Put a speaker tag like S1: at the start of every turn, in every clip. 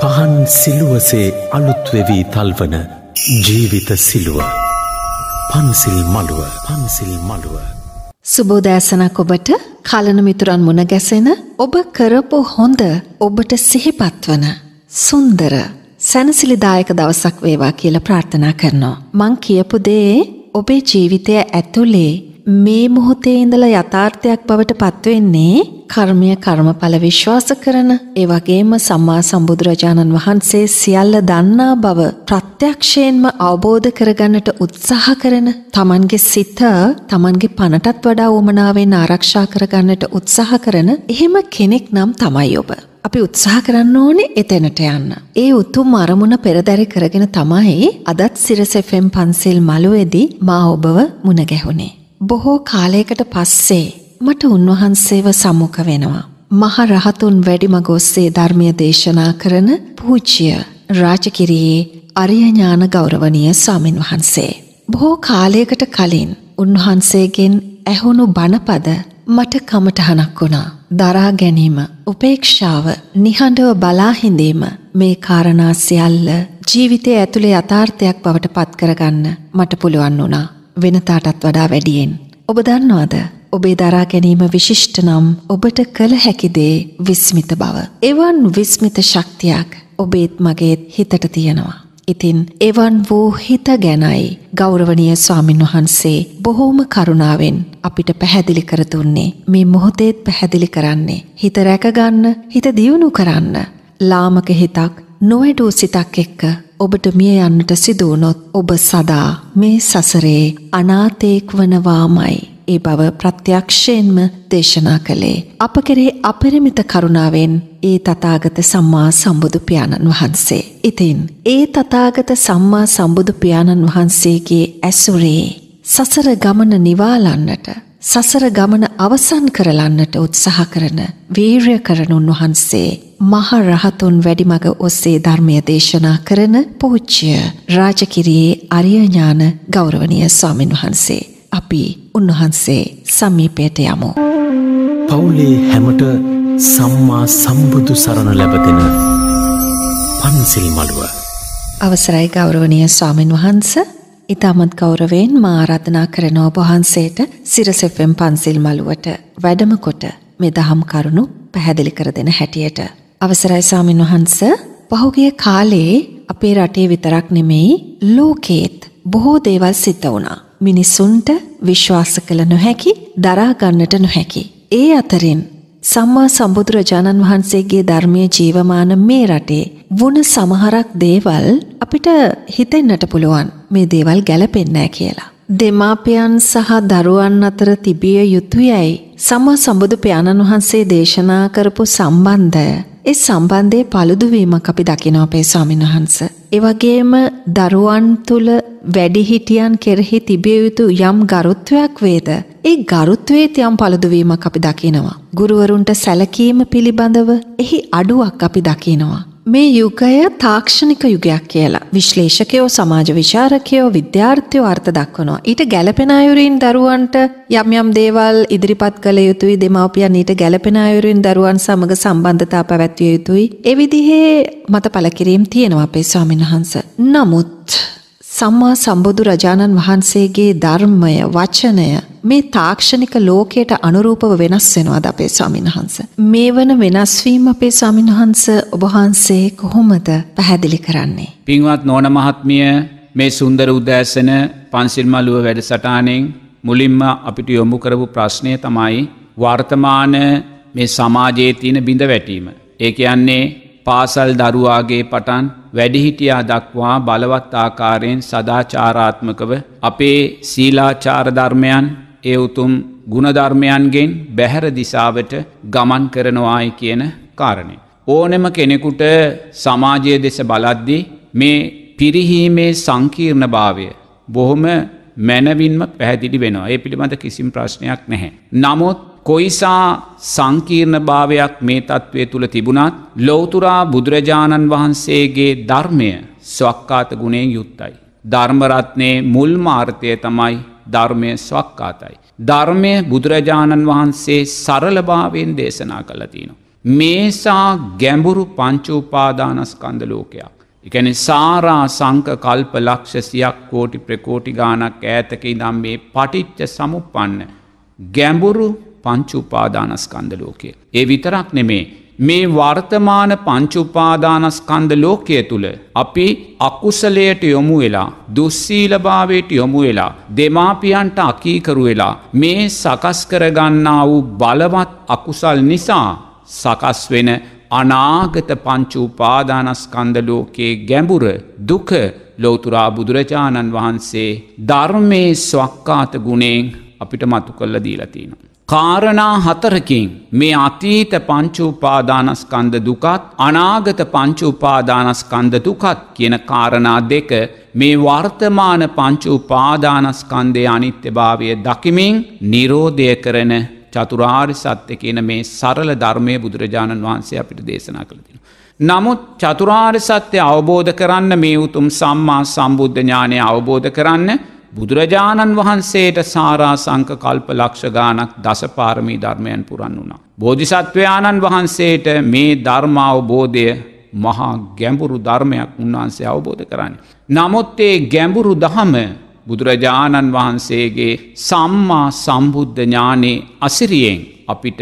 S1: පහන් සිලුවසේ අලුත්වෙවී තල්වන ජීවිත සිලුව පන්සිල් මළුව පන්සිල් මළුව
S2: සුබෝදෑසනක් ඔබට කලන මිතුරන් මුණ ගැසෙන ඔබ කරපු හොඳ ඔබට සිහිපත්වන සුන්දර සැනසිලිදායක දවසක් වේවා කියල ප්‍රාර්ථනා කරනවා. මං කියපු දේ ඔබේ ජීවිතය ඇතුළේ මේ මොහොතේ ඉඳලා යථාර්ථයක් බවට පත්වෙන්නේ කර්මය කර්මඵල විශ්වාස කරන ඒ වගේම සම්මා සම්බුදුරජාණන් වහන්සේ සියල්ල දන්නා බව ප්‍රත්‍යක්ෂයෙන්ම අවබෝධ කරගන්නට උත්සාහ කරන තමන්ගේ සිත තමන්ගේ පණටත් වඩා උමනාවෙන් ආරක්ෂා කරගන්නට උත්සාහ කරන එහෙම කෙනෙක් නම් තමයි ඔබ අපි උත්සාහ කරන්න ඕනේ එතැනට යන්න. ඒ උතුම් අරමුණ පෙරදැරි කරගෙන තමයි අදත් සිරසෙෆෙම් පන්සිල් මළුවේදී මා ඔබව මුණ ගැහුණේ. බොහෝ කාලයකට පස්සේ මට උන්වහන්සේව සමුඛ වෙනවා. මහ රහතුන් වැඩිමග ඔස්සේ ධර්මය දේශනා කරන පූජ්‍ය රාජකිරියේ අරිය ඥාන ගෞරවනීය ස්වාමින් වහන්සේ. බොහෝ කාලයකට කලින් උන්වහන්සේගෙන් ඇහුණු බණපද මට කමටහනක් වුණා. දරා ගැනීම, උපේක්ෂාව, නිහඬව බලා හිඳීම මේ කාරණා සියල්ල ජීවිතයේ ඇතුළේ යථාර්ථයක් බවට පත් කරගන්න මට පුළුවන් වුණා. වෙනතාටත් වඩා වැඩියෙන්. ඔබ දන්නවද? ඔබේ දරා ගැනීම විශිෂ්ට නම් ඔබට කළ හැකි දේ විස්මිත බව. එවන් විස්මිත ශක්තියක් ඔබේත් මගේත් හිතට තියෙනවා. ඉතින් එවන් වූ හිත ගැනයි ගෞරවනීය ස්වාමින් වහන්සේ බොහෝම කරුණාවෙන් අපිට පැහැදිලි කර දුන්නේ. මේ මොහොතේත් පැහැදිලි කරන්නේ හිත රැකගන්න, හිත දියුණු කරන්න. ලාමක හිතක් නොවැඩූ සිතක් එක්ක ඔබට මිය යන්නට සිදුවනොත් ඔබ සදා මේ සසරේ අනාතේක් වනවාමයි. ඒ බව ප්‍රත්‍යක්ෂයෙන්ම දේශනා කළේ. අප කෙරේ අපරිමිත කරුණාවෙන් ඒ තතාගත සම්මා සම්බුදු පියාණන් වහන්සේ. ඉතින් ඒ තතාගත සම්මා සම්බුදු පියාණන් වහන්සේගේ ඇසුරේ සසර ගමන නිවාලන්නට සසර ගමන අවසන් කරලන්නට උත්සාහ කරන වීර්ය කරනුන් වහන්සේ මහ රහතුන් වැඩිමඟ ඔස්සේ ධර්මය දේශනා කරන පූච්චය රාජකිරියේ අරියඥාන ගෞරවනය ස්වාමින් වහන්සේ. අපි උන්වහන්සේ සමීපයට යමු.
S1: පවුලේ හැමට සම්මා සම්බුදු සරණ ලැබදෙන පන්සිල් මළුව.
S2: අවසරයි ගෞරවනය ස්වාමින් වහන්ස ඉතාමත් ගෞරවයෙන් මා ආරාධනා කරන ඔබ වහන්සේට සිරස FM පන්සිල් මළුවට වැඩම කොට මේ දහම් කරුණු පැහැදිලි කර දෙන හැටියට අවසරයි ස්වාමින් වහන්ස පහුගිය කාලේ අපේ රටේ විතරක් නෙමෙයි ලෝකේත් බොහෝ දේවල් සිද්ධ වුණා. මිනිසුන්ට විශ්වාස කළ නොහැකි දරා ගන්නට නොහැකි. ඒ අතරින් සම්මා සම්බුදුරජාණන් වහන්සේගේ ධර්මයේ ජීවමාන මේ රටේ වුණ සමහරක් දේවල් අපිට හිතෙන්නට පුළුවන් මේ දේවල් ගැලපෙන්නේ නැහැ කියලා. දෙමාපියන් සහ දරුවන් අතර තිබිය යුතුයයි සම සම්බුදු පියාණන් වහන්සේ දේශනා කරපු සම්බන්ධය ඒ සම්බන්ධයේ paluduවීමක් අපි දකිනවා අපේ ස්වාමීන් වහන්ස. ඒ වගේම දරුවන් තුල වැඩිහිටියන් කෙරෙහි තිබිය යුතු යම් ගරුත්වයක් වේද ඒ ගරුත්වයේ තියම් paluduවීමක් අපි දකිනවා. ගුරුවරුන්ට සැලකීම පිළිබඳව එහි අඩුවක් අපි දකිනවා. මේ යුගය තාක්ෂණික යුගයක් කියලා විශ්ලේෂකයෝ සමාජ විචාරකයෝ විද්‍යාර්ථයෝ අර්ථ දක්වනවා. ඊට ගැලපෙන අයුරින් දරුවන්ට යම් යම් දේවල් ඉදිරිපත් කළ යුතුයි දෙමාපියන් ඊට ගැලපෙන අයුරින් දරුවන් සමග සම්බන්ධතා පැවැත්විය යුතුයි. ඒ විදිහේ මතපල කිරීම තියෙනවා අපේ ස්වාමීන් වහන්සේ. නමුත් සම්මා සම්බුදු රජාණන් වහන්සේගේ ධර්මය වචනය මේ තාක්ෂණික ලෝකයට අනුරූපව වෙනස් වෙනවාද අපේ ස්වාමින්වහන්ස. මේ වන වෙනස්වීම අපේ ස්වාමින්වහන්ස ඔබහන්සේ කොහොමද පැහැදිලි කරන්නේ.
S3: පින්වත් නෝන මහත්මිය මේ සුන්දර උදෑසන පන්සිල්මලුව වැඩසටානෙන් මුලින්ම අපිට යොමු කරපු ප්‍රශ්නය තමයි වර්තමාන මේ සමාජයේ තියෙන බිඳ වැටීම. ඒක යන්නේ පාසල් දරුවාගේ පටන් වැඩිහිටියා දක්වා බලවත් ආකාරයෙන් සදාචාරාත්මකව අපේ සීලාචාරධර්මයන් ඒ උතුම් ගුණධර්මයන්ගෙන් බැහැර දිසාවට ගමන් කරනවායි කියන කාරණය. ඕනෙම කෙනෙකුට සමාජය දෙස බලද්දි මේ පිරිහීමේ සංකීර්ණ භාවය. බොහොම මැනවින්ම පැහැදිලි වෙනවා ඒ පිළිබඳ කිසිම් ප්‍රශ්නයක් නැහැ. නමුත් කොයිසා සංකීර්ණ භාවයක් මේ තත්ත්වය තුළ තිබුණත් ලෝතුරා බුදුරජාණන් වහන්සේගේ ධර්මය ස්වක්කාත ගුණෙන් යුත්තයි. ධර්මරත්නයේ මුල්ම ආර්ථය තමයි ධර්මය ස්වක්කාතයි. ධර්මය බුදුරජාණන් වහන්සේ සරලභාවෙන් දේශනා කළතිනවා. මේසා ගැඹුරු පංචූපාදානස්කන්ද ලෝකයක්. එකන සාරා සංක කල්ප ලක්ෂසියක් කෝටි ප්‍රකෝටි ගානක් ඈතක ඉදම් මේ පටිච්ච සමුපන්න. ගැඹුරු පංචුපාදානස්කන්ද ලෝකය. ඒ විතරක් නෙමේ. මේ වර්තමාන පංචුපාදානස්කන්ද ලෝකය තුළ අපි අකුසලයට යොමු වෙලා දුස්සීලභාවයට යොමු වෙලා දෙමාපියන්ට අකීකරු වෙලා මේ සකස් කරගන්නා වූ බලවත් අකුසල් නිසා සකස් වෙන අනාගත පංචුපාදානස්කන්ද ලෝකයේ ගැඹුර දුක ලෝතුරා බුදුරජාණන් වහන්සේ ධර්මයේ ස්වක්කාත ගුණෙන් අපිට මතු කල්ල දීලතිනවා. කාරණා හතරකින් මේ අතීත පංචුපාදානස්කන්ද දුකත් අනාගත පංචුපාදානස්කන්ද දුකත් කියන කාරණා දෙක මේ වර්තමාන පංචුපාදානස්කන්දය අනිත්‍යභාවය දකිමින් නිරෝධය කරන චතුරාරි සත්‍ය කියන මේ සරල ධර්මය බුදුරජාණන් වහන්සේ අපිට දේශනා කළතින. නමුත් චතුරාරි සත්‍යය අවබෝධ කරන්න මේ උතුම් සම්මා සම්බුද්ධඥානය අවබෝධ කරන්න බුදුරජාණන් වහන්සේට සාරා සංක කල්ප ලක්ෂගානක් දසපාරමී ධර්මයන් පුරන් වුණා. බෝධිසත්වයාණන් වහන්සේට මේ ධර්මාවබෝධය මහා ගැඹුරු ධර්මයක් උන්වහන්සේ අවබෝධ කරන්න. නමුත් ඒ ගැඹුරු දහම බුදුරජාණන් වහන්සේගේ සම්මා සම්බුද්ධ ඥානයේ අසිරියෙන් අපිට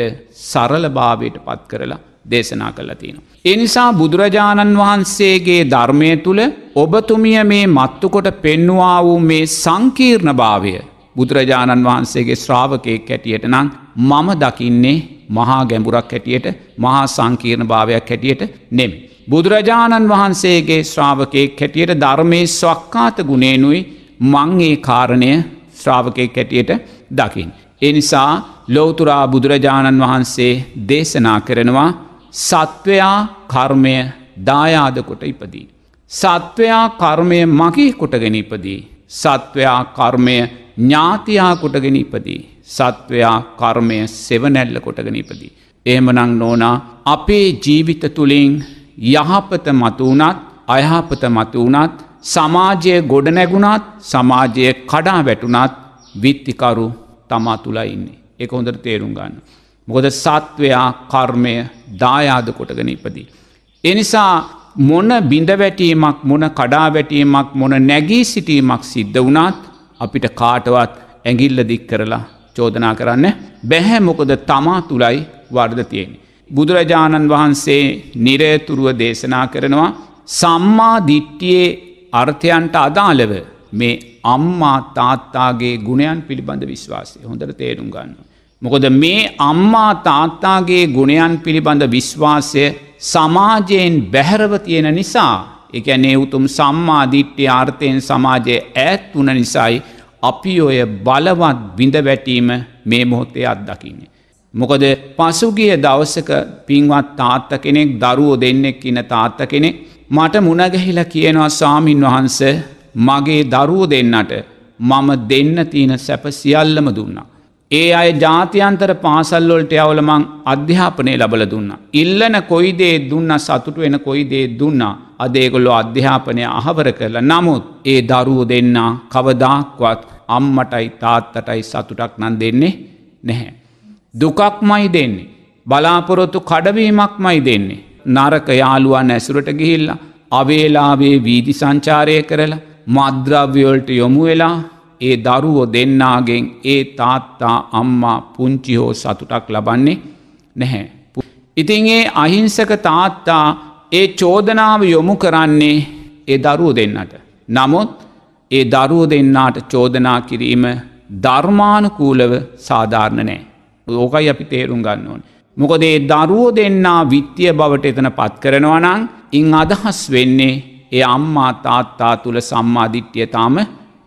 S3: සරලභාවයට පත් කරලා දේශනා කල්ලා තියෙනවා. එනිසා බුදුරජාණන් වහන්සේගේ ධර්මය තුළ ඔබතුමිය මේ මත්තුකොට පෙන්නවා වූ මේ සංකීර්ණ භාවය බුදුරජාණන් වහන්සේගේ ශ්‍රාවකයෙක් හැටියට නම් මම දකින්නේ මහා ගැඹුරක් හැටියට මහා සංකීර්ණ භාවයක් හැටියට නෙම. බුදුරජාණන් වහන්සේගේ ශ්‍රාවකයෙක් හැටියට ධර්මයේ ස්වක්කාත ගුණේනුයි මං ඒ කාරණය ශ්‍රාවකයෙක් හැටියට දකිින්. එනිසා ලෝතුරා බුදුරජාණන් වහන්සේ දේශනා කරනවා සත්වයා කර්මය දායාදකොට ඉපදී. සත්වයා කර්මය මගේ කොටගෙන ඉපදී. සත්වයා කර්මය ඥාතියා කොටගෙන ඉපදී. සත්වයා කර්මය සෙවනැල්ල කොටගෙන ඉපදී. ඒමනං නෝනා අපේ ජීවිත තුළින් යහපත මතුවනත් අයහපත මතුවනත් සමාජය ගොඩනැගුණත් සමාජය කඩා වැටුනත් විත්තිකරු තමා තුළයින්නේ. එක හොඳට තේරුම් ගන්න. මොකද සත්වයා කර්මය දායාද කොටගෙන ඉපදී. එනිසා මොන බිඳවැටීමක් මොන කඩාවැටීමක් මොන නැගී සිටීමක් සිද්ධ වනාත් අපිට කාටවත් ඇඟිල්ල දික් කරලා චෝදනා කරන්න බැහැ මොකද තමා තුළයි වර්ධතියෙන. බුදුරජාණන් වහන්සේ නිරේතුරුව දේශනා කරනවා සම්මා දිට්ටියේ අර්ථයන්ට අදාළව මේ අම්මා තාත්තාගේ ගුණයන් පිළිබඳ විශ්වාසය හොඳට තේරුම් ගන්නවා. මොකද මේ අම්මා තාත්තාගේ ගුණයන් පිළිබඳ විශ්වාසය සමාජයෙන් බැහැරව තියෙන නිසා එකැනේ උතුම් සම්මාධිට්්‍ය ආර්ථයෙන් සමාජය ඇත් වන නිසයි අපි ඔය බලවත් බිඳවැටීම මේ මොහොතේ අත්දකින්නේ. මොකද පසුගිය දවසක පින්වත් තාත්ත කෙනෙක් දරුවෝ දෙන්නෙක් ඉන්න තාත්ත කෙනෙක් මට මුණගැහිලා කියනවා සාමීන් වහන්ස මගේ දරුවෝ දෙන්නට මම දෙන්න තියෙන සැප සියල්ලම දුන්නා. ඒ අය ජාතියන්තර පාසල්ලොල්ට අවලමං අධ්‍යාපනය ලබල දුන්න. ඉල්ලන කොයිදේ දුන්න සතුට වෙන කොයිදේ දුන්නා අදේගොල්ලො අධ්‍යාපනය අහවර කරලා නමුත් ඒ දරුව දෙන්න කවදාක්වත් අම්මටයි තාත්තටයි සතුටක් නන් දෙන්නේ නැහැ. දුකක් මයි දෙන්නේ. බලාපොරොත්තු කඩවීමක් මයි දෙන්නේ. නරක යාළුවන් ඇසුරට ගිහිල්ලා අවේලාවේ වීදි සංචාරය කරලා මද්‍රව්‍යවලට යොමු වෙලා ඒ දරුවෝ දෙන්නාගෙන් ඒ තාත්තා අම්මා පුංචි හෝ සතුටක් ලබන්නේ නැහැ. ඉතින් ඒ අහිංසක තාත්තා ඒ චෝදනාව යොමු කරන්නේ ඒ දරුව දෙන්නට. නමුත් ඒ දරුව දෙන්නාට චෝදනා කිරීම ධර්මානුකූලව සාධාරණ නෑ. ඕකයි අපි තේරුම් ගන්න ඕන. මොකද ඒ දරුව දෙන්නා විත්තිය බවට එතන පත් කරනවා නම් ඉන් අදහස් වෙන්නේ ඒ අම්මා තාත්තා තුළ සම්මාධිට්්‍යතාම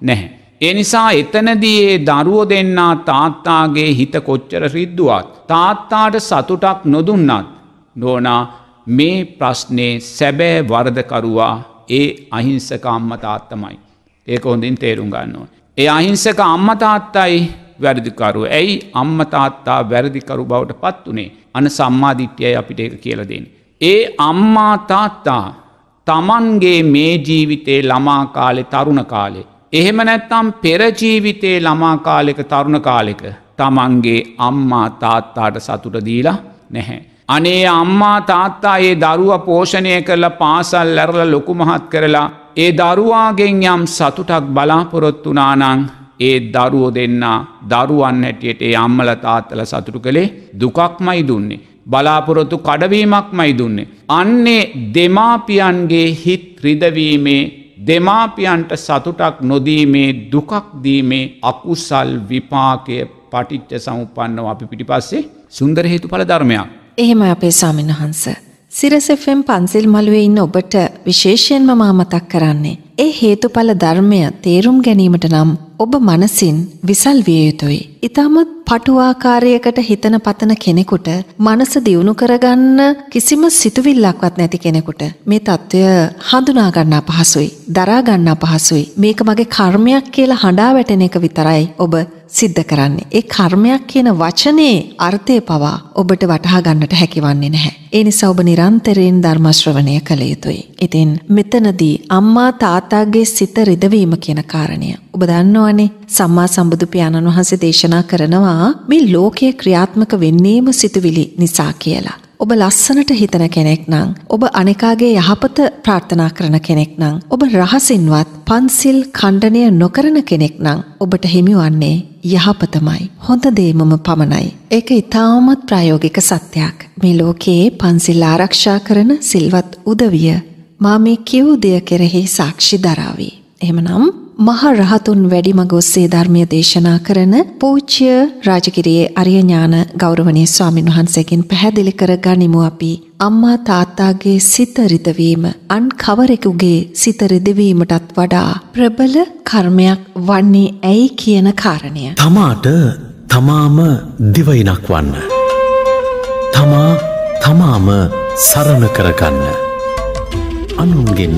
S3: නැහැ. ඒ නිසා එතනදී ඒ දරුවෝ දෙන්නා තාත්තාගේ හිත කොච්චර රිද්දුවත්. තාත්තාට සතුටක් නොදුන්නත්. නෝනා මේ ප්‍රශ්නේ සැබෑ වරදකරුවා ඒ අහිංසක අම්මතාත්තමයි. ඒක හොඳින් තේරුම් ගන්නවා. ඒ අහිංසක අම්මතාත්තයි වැරදිකරු. ඇයි අම්මතාත්තා වැරදිකරු බවට පත් වනේ අන සම්මාධිට්‍යය අපිට ඒක කියලදෙන්. ඒ අම්මා තාත්තා තමන්ගේ මේ ජීවිතේ ළමා කාලෙ තරුණ කාලේ එහෙම නැත්තම් පෙරජීවිතයේ ළමා කාලෙක තරුණ කාලෙක තමන්ගේ අම්මා තාත්තාට සතුට දීලා නැහැ. අනේ අම්මා තාත්තා ඒ දරුව පෝෂණය කරලා පාසල් ලැරල ලොකුමහත් කරලා ඒ දරුවාගෙන් යම් සතුටක් බලාපොරොත්තුනානං ඒ දරුවෝ දෙන්න දරුවන් හැටියට ඒ අම්මල තාත්තල සතුටු කළේ දුකක්මයි දුන්නේ. බලාපොරොත්තු කඩවීමක් මයි දුන්නේ. අන්නේ දෙමාපියන්ගේ හිත් රිදවීමේ දෙමාපියන්ට සතුටක් නොදීමේ දුකක්දීමේ අකුසල් විපාකය පටිච්ච සමුපන්නව අපි පිටිපස්සේ සුන්දර හේතු පල ධර්මයක්.
S2: එහෙම අපේ සාමීන් වහන්ස. සිරසෆම් පන්සිල් මළුවේ ඉන්න ඔබට විශේෂයෙන්ම මාමතක් කරන්නේ. ඒ හේතුඵල ධර්මය තේරුම් ගැනීමට නම් ඔබ මනසින් විසල් විය යුතුයි. ඊටමත් පටු ආකාරයකට හිතන පතන කෙනෙකුට මනස දියුණු කරගන්න කිසිම සිතුවිල්ලක්වත් නැති කෙනෙකුට මේ తত্ত্বය හඳුනා ගන්න අපහසුයි, දරා ගන්න අපහසුයි. මේක මගේ කර්මයක් කියලා හඬා වැටෙන එක විතරයි ඔබ සිද්ධ කරන්නේ. ඒ කර්මයක් කියන වචනේ අර්ථය පවා ඔබට වටහා ගන්නට හැකිවන්නේ නැහැ. ඒ නිසා ඔබ නිරන්තරයෙන් ධර්ම ශ්‍රවණය කළ යුතුයි. ඉතින් මෙතනදී අම්මා තාත්තා තාත්තාගේ සිත රිදවීම කියන කාරණය. ඔබ දන්නවනේ සම්මා සම්බුදු පියාණන් වහන්සේ දේශනා කරනවා මේ ලෝකයේ ක්‍රියාත්මක වෙන්නේම සිතුවිලි නිසා කියලා. ඔබ ලස්සනට හිතන කෙනෙක් නම් ඔබ අනිකාගේ යහපත ප්‍රාර්ථනා කරන කෙනෙක් නම් ඔබ රහසින්වත් පන්සිල් ඛණ්ඩනය නොකරන කෙනෙක් නම් ඔබට හිමිවන්නේ යහපතමයි හොඳ දේමම පමණයි ඒක ඉතාමත් ප්‍රායෝගික සත්‍යයක් මේ ලෝකයේ පන්සිල් ආරක්ෂා කරන සිල්වත් උදවිය මා මේ කිව් දෙය කෙරෙහි සාක්ෂි දරාවි. එහෙමනම් මහ රහතුන් වැඩිමග ඔස්සේ ධර්මය දේශනා කරන පූච්‍ය රාජකිරයේ අරියඥාන ගෞරවනය ස්වාමින් වහන්සේකින් පැහැදිලි කර ගනිමු අපි. අම්මා තාත්තාගේ සිතරිදවීම අන් කවරෙකුගේ සිතරිදවීමටත් වඩා ප්‍රබල කර්මයක් වන්නේ ඇයි කියන කාරණය.
S1: තමාට තමාම දිවයිනක් වන්න. තමා තමාම සරණ කරගන්න. අනුන්ගෙන්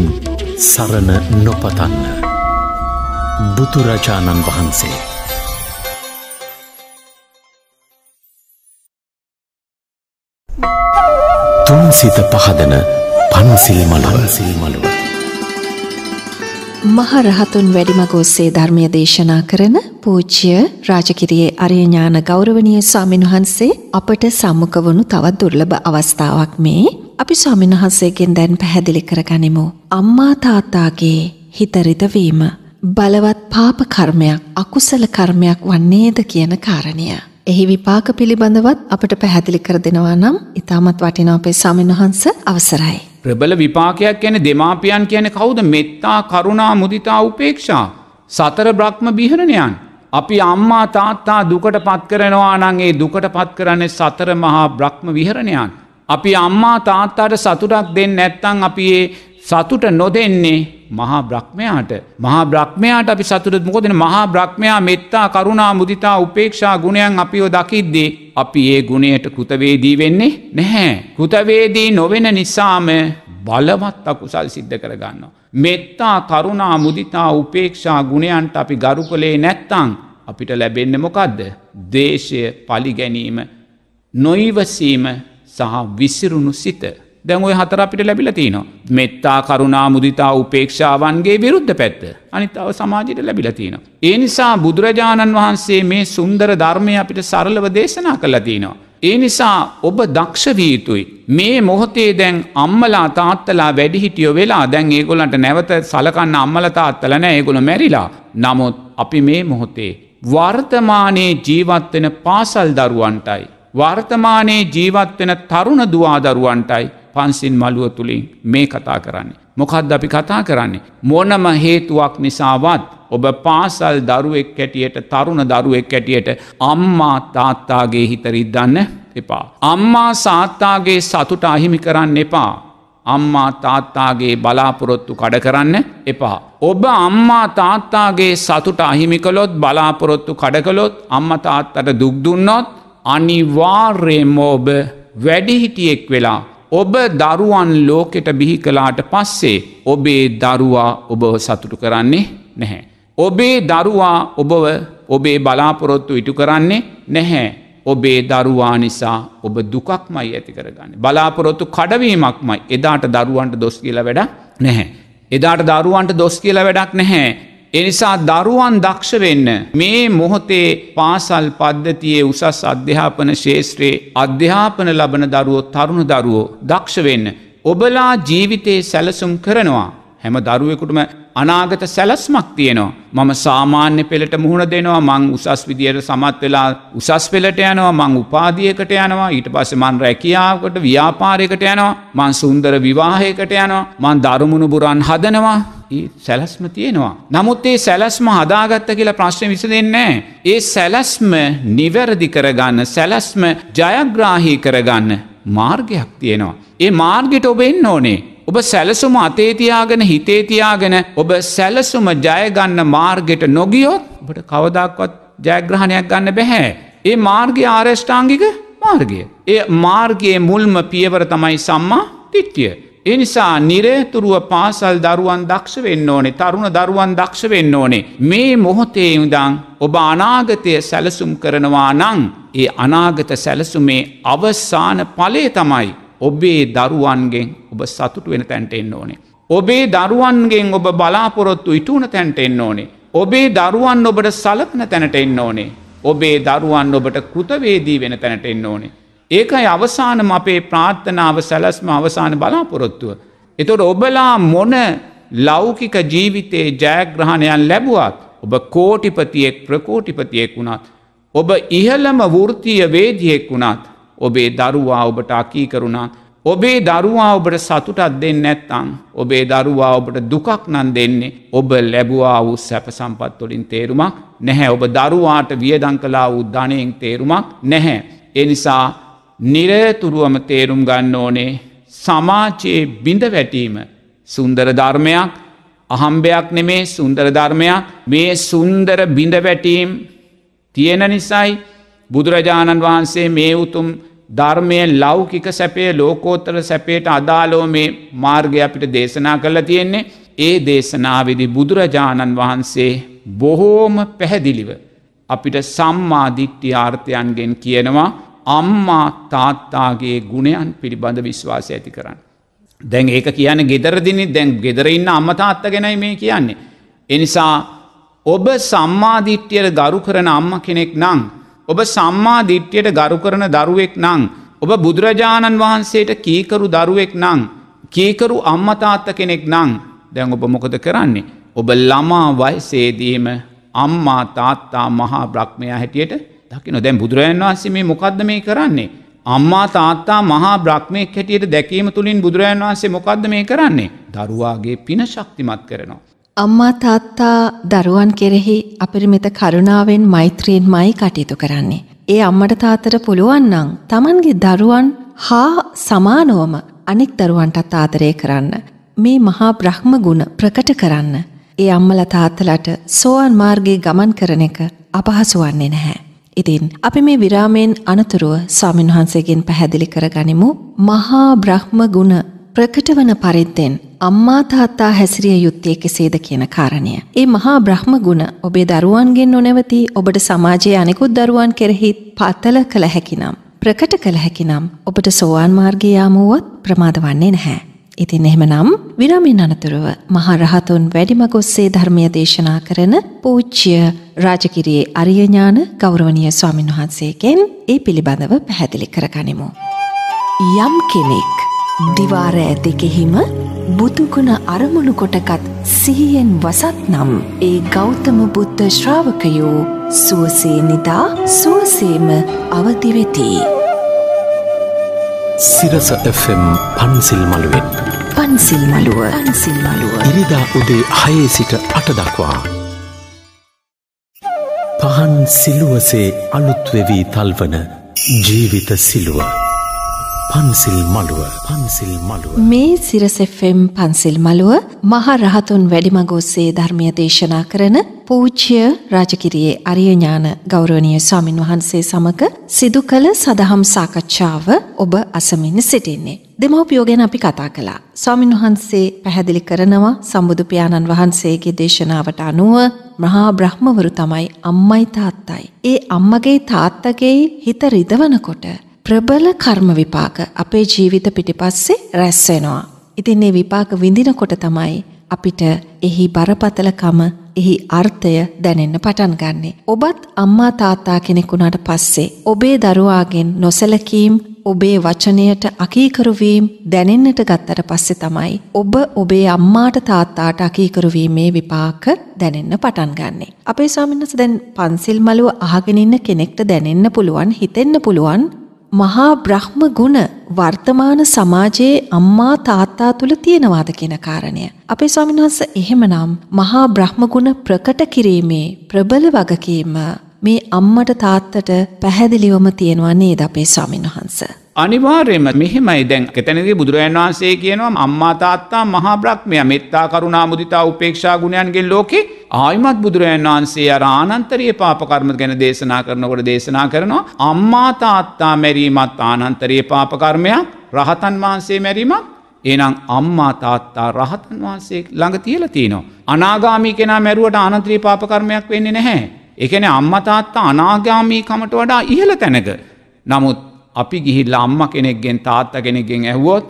S1: සරණ නොපතන්න. බුදුරජාණන් වහන්සේ. තුන්සිත පහදන පන්සිල් මලවසිල් මලුව.
S2: මහරහතුන් වැඩිමග ඔස්සේ ධර්මය දේශනා කරන පූජ්‍ය රාජකිරියේ අරයඥාන ගෞරවනය ස්වාමින් වහන්සේ අපට සම්මුඛ වනු තවත් දුර්ලභ අවස්ථාවක් මේ අපි ස්වාමීන් වහන්සේගෙන් දැන් පැහැදිලි කරගනිමු. අම්මා තාත්තාගේ හිතරිදවීම බලවත් පාප කර්මයක් අකුසල කර්මයක් වන්නේද කියන කාරණය. එහි විපාක පිළිබඳවත් අපට පැහැදිලි කර දෙනවා නම් ඉතාමත් වටිනා අපේ ස්වාමීන් වහන්ස අවසරයි.
S3: ප්‍රබල විපාකයක් ගැන දෙමාපියන් කියන කවුද මෙත්තා කරුණා මුදිතා උපේක්ෂා සතර බ්‍රහ්ම බිහරණයන්. අපි අම්මා තාත්තා දුකට පත් කරනවා නං ඒ දුකට පත් කරන්නේ සතර මහා බ්‍රහ්ම විහරණයන් අපි අම්මා තාත්තාට සතුටක් දෙන්න නැත්තං අපි ඒ සතුට නොදෙන්නේ මහා බ්‍රහ්මයාට මහා බ්‍රහ්මයාට අපි සතුට මොකදෙන මහා බ්‍රහ්මයා මෙත්තා කරුණා මුදිතා උපේක්ෂා ගුණයන් අපිෝ දකිද්දේ. අපි ඒ ගුණයට කෘතවේදී වෙන්නේ නැහැ. කෘතවේදී නොවෙන නිසාම බලවත් අකුසල් සිද්ධ කරගන්නවා. මෙත්තා කරුණා මුදිතා උපේක්ෂා ගුණයන්ට අපි ගරු කළේ නැත්තං අපිට ලැබෙන්න මොකක්ද. දේශය පලිගැනීම නොයිවසීම සහ විසිරුණු සිත. දැන් ඔය හතර අපිට ලැබිල තියනවා. මෙත්තා කරුණා මුදිතා උපේක්ෂාවන්ගේ විරුද්ධ පැත්ත. අනිත් අව සමාජයට ලැබිල තියෙනවා. ඒ නිසා බුදුරජාණන් වහන්සේ මේ සුන්දර ධර්මය අපිට සරලව දේශනා කළ තියනවා. ඒ නිසා ඔබ දක්ෂවීතුයි. මේ මොහොතේ දැන් අම්මලා තාත්තලා වැඩිහිටියෝ වෙලා දැන් ඒගොලන්ට නැවත සලකන්න අම්මල තාත්තලන ඒගොල මැරිලා. නමුත් අපි මේ මොහොතේ. වර්තමානයේ ජීවත්වෙන පාසල් දරුවන්ටයි. වර්තමානයේ ජීවත් වෙන තරුණ දවාදරුවන්ටයි පන්සින් මළුව තුළින් මේ කතා කරන්නේ. මොකක්ද අපි කතා කරන්නේ. මොනම හේතුවක් නිසාවත් ඔබ පාසල් දරුවෙක් කැටියට තරුණ දරුවෙක් කැටියට අම්මා තාත්තාගේ හිතරිද්දන්න එපා. අම්මා සාත්තාගේ සතුට අහිමි කරන්න එපා. අම්මා තාත්තාගේ බලාපොරොත්තු කඩ කරන්න එපා. ඔබ අම්මා තාත්තාගේ සතුට අහිමිකලොත් බලාපොරොත්තු කඩකලොත් අම්ම තාත්තට දුක්දුන්නොත් අනිවාර්යම ඔබ වැඩිහිටියෙක් වෙලා ඔබ දරුවන් ලෝකෙට බිහි කලාට පස්සේ ඔබේ දරුවා ඔබව සතුටු කරන්නේ නැහැ. ඔබේ දරුවා ඔබව ඔබේ බලාපොරොත්තු ඉටු කරන්නේ නැහැ. ඔබේ දරුවා නිසා ඔබ දුකක්මයි ඇති කරගන්න. බලාපොරොත්තු කඩවීමක්මයි එදාට දරුවන්ට දොස් කියලා වැඩ නැහැ. එදාට දරුවන්ට දොස් කියලා වැඩක් නැහැ. එනිසා දරුවන් දක්ෂ වෙන්න මේ මොහොතේ පාසල් පද්ධතියේ උසස් අධ්‍යාපන ශේත්‍රයේ අධ්‍යාපන ලබන දරුවෝ තරුණ දරුවෝ දක්ෂ වෙන්න. ඔබලා ජීවිතයේ සැලසුම් කරනවා. හැම දරුවෙකුටම අනාගත සැලස්මක් තියෙනවා. මම සාමාන්‍ය පෙළට මුහුණ දෙනවා මං උසස් විදියට සමත් වෙලා උසස් පෙළට යනවා මං උපාදියකට යනවා ඊට පස්සේ මං රැකියාවකට ව්‍යාපාරයකට යනවා මං සුන්දර විවාහයකට යනවා මං දරුමුණු බුරන් හදනවා සැලස්ම තියෙනවා. නමුත් ඒ සැලස්ම හදාගත්ත කියලා ප්‍රශ්න විස දෙන්නේ. ඒ සැලස්ම නිවැරදි කරගන්න සැලස්ම ජයග්‍රාහි කරගන්න මාර්ගයක් තියෙනවා. ඒ මාර්ගිට ඔබ එන්න ඕනේ. ඔබ සැලසුම අතේතියාගෙන හිතේතියාගෙන ඔබ සැලසුම ජයගන්න මාර්ගෙට නොගියොත් ඔබට කවදක්වත් ජයග්‍රහණයක් ගන්න බැහැ. ඒ මාර්ගය ආර්ෂ්ඨාංගික මාර්ගය. ඒ මාර්ගයේ මුල්ම පියවර තමයි සම්මා තිට්ටිය. එනිසා නිරේතුරුව පාසල් දරුවන් දක්ෂ වෙන්න ඕනේ තරුණ දරුවන් දක්ෂ වෙන්න ඕනේ. මේ මොහොතේ ඉදං ඔබ අනාගතය සැලසුම් කරනවා නං. ඒ අනාගත සැලසුමේ අවසාන පලේ තමයි. ඔබේ දරුවන්ගෙන් ඔබ සතුට වෙන තැන්ට එන්න ඕනේ. ඔබේ දරුවන්ගෙන් ඔබ බලාපොරොත්තු ඉටුන තැන්ට එන්න ඕනේ. ඔබේ දරුවන් ඔබට සලක්න තැනට එන්න ඕනේ. ඔබේ දරුවන් ඔබට කෘතවේදී වෙන තැනට එන්න ඕනේ. ඒකයි අවසානම අපේ ප්‍රාර්ථනාව සැලස්ම අවසාන බලාපොරොත්තුව. එතොට ඔබලා මොන ලෞකික ජීවිතයේ ජයග්‍රහණයන් ලැබුවත් ඔබ කෝටිපතියෙක් ප්‍රකෝටිපතියෙක් වුණත්. ඔබ ඉහළම වෘතිය වේදියෙක් වුණත් ඔබේ දරුවා ඔබට අකී කරුණා. ඔබේ දරුවා ඔබට සතුටත් දෙන්න ඇත්තං. ඔබේ දරුවා ඔබට දුකක් නන් දෙන්නේ ඔබ ලැබවා වූ සැප සම්පත්වලින් තේරුමක් නැහැ ඔබ දරුවාට වියදං කලා වූ ධනයෙන් තේරුමක් නැහැ. එනිසා නිරතුරුවම තේරුම් ගන්න ඕනේ සමාජයේ බිඳ වැටීම සුන්දර ධර්මයක් අහම්බයක් නෙමේ සුන්දර ධර්මයක් මේ සුන්දර බිඳ වැටීම් තියෙන නිසයි බුදුරජාණන් වහන්සේ මේ උතුම් ධර්මය ලෞකික සැපේ ලෝකෝත්තර සැපේට අදාලෝ මේ මාර්ගය අපිට දේශනා කරලා තියෙන්නේ ඒ දේශනාවිදි බුදුරජාණන් වහන්සේ බොහෝම පැහැදිලිව අපිට සම්මාධිට්ටි ආර්ථයන්ගෙන් කියනවා අම්මා තාත්තාගේ ගුණයන් පිළිබඳ විශ්වාසය ඇති කරන්න. දැන් ඒක කියන ගෙදරදිනි දැන් ගෙදරඉන්න අම්ම තාත්ත ගැනයි මේ කියන්නේ. එනිසා ඔබ සම්මාධිට්්‍යයට ගරු කරන අම්ම කෙනෙක් නං. ඔබ සම්මාධිට්්‍යයට ගරු කරන දරුවෙක් නං. ඔබ බුදුරජාණන් වහන්සේට කීකරු දරුවෙක් නං. කීකරු අම්මතාත්ත කෙනෙක් නං දැන් ඔබ මොකද කරන්නේ. ඔබ ළමා වයසේදීම අම්මා තාත්තා මහා බ්‍රක්්මය හැටියට දකින දැන් බුදුරජන් වහන්සේ මේ මොකක්ද මේ කරන්නේ. අම්මා තාත්තා මහා බ්‍රහ්මයක් හැටියට දැකීම තුළින් බුදුරජන් වහන්සේ මොකක්ද මේ කරන්නේ. දරුවාගේ පින ශක්තිමත් කරනවා.
S2: අම්මා තාත්තා දරුවන් කෙරෙහි අපිරිමිත කරුණාවෙන් මෛත්‍රීෙන් මයි කටයුතු කරන්නේ. ඒ අම්මට තාතර පුළුවන්නං තමන්ගේ දරුවන් හා සමානෝම අනික් දරුවන්ටත් ආදරය කරන්න. මේ මහා බ්‍රහ්ම ගුණ ප්‍රකට කරන්න. ඒ අම්මල තාත්තලට සෝවන් මාර්ගයේ ගමන් කරන එක අපහසුවන්නේ නැහැ. ඉතින් අපි මේ විරාමයෙන් අනතුරුව ස්වාමීන් වහන්සේගෙන් පැහැදිලි කරගනිමු මහා බ්‍රහ්ම ගුණ ප්‍රකටවන පරිද්දෙන් අම්මා තාත්තා හැසිරිය යුත්තේ කෙසේද කියන කාරණය. ඒ මහා බ්‍රහ්ම ගුණ ඔබේ දරුවන්ගෙන් නොනැවති ඔබට සමාජයේ අනෙකුත් දරුවන් කෙරෙහි පතල කළ හැකිනම්. ප්‍රකට කළ හැකිනම් ඔබට සෝවාන් මාර්ගය යාමුවොත් ප්‍රමාද වන්නේ නැහැ. ඉතින් එහෙමනම් විරමින් අනතුරුව මහරහතුන් වැඩිමගොස්සේ ධර්මය දේශනා කරන පූජ්‍ය රාජකිරියේ අරියඥාන ගෞරවනීය ස්වාමීන් වහන්සේගෙන් ඒ පිළිබඳව පැහැදිලි කරගනිමු. යම් කෙනෙක් දිවාර ඇතෙකෙහිම බුදුගුණ අරමුණු කොටගත් සිහියෙන් වසත් නම් ඒ ගෞතම බුද්ධ ශ්‍රාවකයෝ සුවසේ නිදා සුවසේම අවදි වෙති.
S1: සිරස Fම් පන්සිල් මළුවෙන් පන්සිල් මළුව
S2: පන්සිල් මළුව
S1: ඉරිදා උදේ හයේ සිට අට දක්වා පහන් සිලුවසේ අලුත්වෙවී තල්වන ජීවිත සිලුව පන්සිල් මලුව පන්සිල් මලුව
S2: මේ සිරසෙෆම් පන්සිල් මලුව මහා රහතුන් වැඩිමගෝස්සේ ධර්මය දේශනා කරන පූජ්‍ය රාජකිරයේ අරියඥාන ගෞරවනීය ස්වාමින් වහන්සේ සමග සිදු කළ සදහම් සාකච්ඡාව ඔබ අසමින් සිටින්නේ. දෙමව්පියෝ ගැන අපි කතා කළා. ස්වාමින් වහන්සේ පැහැදිලි කරනවා සම්බුදු පියාණන් වහන්සේගේ දේශනාවට අනුව මහා බ්‍රහ්මවරු තමයි අම්මයි තාත්තයි. ඒ අම්මගේ තාත්තගේ හිත රිදවනකොට ප්‍රබල කර්ම විපාක අපේ ජීවිත පිටිපස්සේ රැස් වෙනවා. ඉතින් මේ විපාක විඳිනකොට තමයි අපිට එහි බරපතලකම එහි අර්ථය දැනෙන්න පටන් ගන්නෙ. ඔබත් අම්මා තාත්තා කෙනෙක් වුණාට පස්සේ ඔබේ දරුවාගෙන් නොසලකීම් ඔබේ වචනයට අකීකරුවීම් දැනෙන්නට ගත්තට පස්සේ තමයි ඔබ ඔබේ අම්මාට තාත්තාට අකීකරුවීමේ විපාක දැනෙන්න පටන් ගන්නෙ. අපේ ස්වාමීන් වහන්සේ දැන් පන්සිල් මලුව අහගෙන ඉන්න කෙනෙක්ට දැනෙන්න පුළුවන් හිතෙන්න පුළුවන් මහා බ්‍රහ්ම ගුණ වර්තමාන සමාජයේ අම්මා තාත්තා තුළ තියෙනවාද කියන කාරණය. අපේ ස්වාමීන් වහන්සේ එහෙමනම් මහා බ්‍රහ්ම ගුණ ප්‍රකට කිරීමේ ප්‍රබල වගකීම මේ අම්මට තාත්තට පැහැදිලිවම තියෙනවා නේද අපේ ස්වාමීන් වහන්සේ.
S3: අනිවාර්යයෙන්ම මෙහෙමයි දැන් එතනදී බුදුරජාන් වහන්සේ කියනවා අම්මා තාත්තා මහා බ්‍රහ්මයා මෙත්තා කරුණා මුදිතා උපේක්ෂා ගුණයන්ගෙන් ලෝකේ ආයිමත් බුදුරජාන් වහන්සේ අර ආනන්තරීය පාප කර්ම ගැන දේශනා කරනකොට දේශනා කරනවා අම්මා තාත්තා මැරීමත් ආනන්තරීය පාප කර්මයක් රහතන් වහන්සේ මැරීමත් එහෙනම් අම්මා තාත්තා රහතන් වහන්සේ ළඟ තියලා තිනවා අනාගාමී කෙනා මැරුවට ආනන්තරීය පාප කර්මයක් වෙන්නේ නැහැ ඒ කියන්නේ අම්මා තාත්තා අනාගාමීකමට වඩා ඉහළ තැනක නමුත් අපි ගිහිල්ල අම්ම කෙනෙක්ගෙන් තාත්ත කෙනෙක්ගෙන් ඇහුවොත්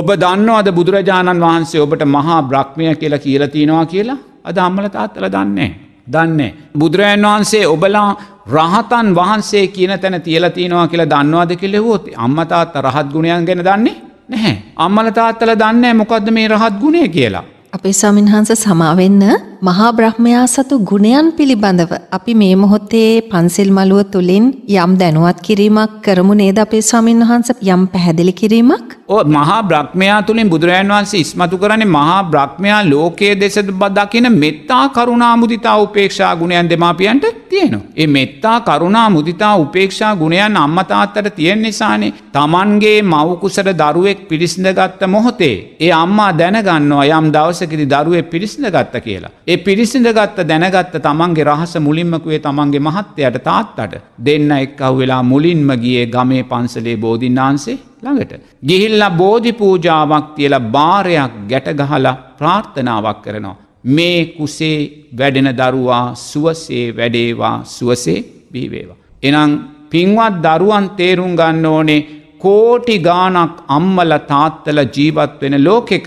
S3: ඔබ දන්නවාද බුදුරජාණන් වහන්සේ ඔබට මහා බ්‍රක්්මය කියලා කියලතිනවා කියලා අද අම්මල තාත්තල දන්නේ. දන්නේ. බුදුරජන් වහන්සේ ඔබලා රහතන් වහන්සේ කියන තැන තියලතිනවා කියලා දන්නවාද කෙලෙවොත් අම්මතාත්ත රහත් ගුණයන් ගැන දන්නේ නැහැ. අම්මල තාත්තල දන්නේ මොකක්ද මේ රහත් ගුණේ කියලා.
S2: අපේ ස්වාමින්වහන්ස සමාවෙන්න මහා බ්‍රහ්මයා සතු ගුණයන් පිළිබඳව අපි මේ මොහොතේ පන්සිල් මලුව තුලින් යම් දැනුවත් කිරීමක් කරමු නේද අපේ ස්වාමින්වහන්ස යම් පැහැදිලි කිරීමක්?
S3: ඔව් මහා බ්‍රහ්මයා තුලින් බුදුරජාන් වහන්සේ ඉස්මතු කරන්නේ මහා බ්‍රහ්මයා ලෝකයේ දෙස දකින මෙත්තා කරුණා මුදිතා උපේක්ෂා ගුණයන් දෙමාපියන්ට තියෙනවා. ඒ මෙත්තා කරුණා මුදිතා උපේක්ෂා ගුණයන් අම්මතාත්තට තියෙන් නිසානේ තමන්ගේ මවකුසට දරුවෙක් පිරිසිඳගත්ත මොහොතේ. ඒ අම්මා දැනගන්නවා යම් දවසකිරි දරුවේ පිරිසිඳගත්ත කියලා. ඒ පිරිසිඳගත්ත දැනගත්ත තමන්ගේ රහස මුලින්මකුවේ තමන්ගේ මහත්තයට තාත්තට දෙන්න එක් අහු වෙලා මුලින්ම ගියේ ගමේ පන්සලේ බෝධින්නාන්සේ ළඟට. ගිහිල්ලා බෝධි පූජාවක් තියලා භාරයක් ගැටගහලා ප්‍රාර්ථනාවක් කරනවා. මේ කුසේ වැඩෙන දරුවා සුවසේ වැඩේවා සුවසේ බිහිවේවා. එනම් පින්වත් දරුවන් තේරුම් ගන්න ඕනේ කෝටි ගානක් අම්මල තාත්තල ජීවත් වෙන ලෝකෙක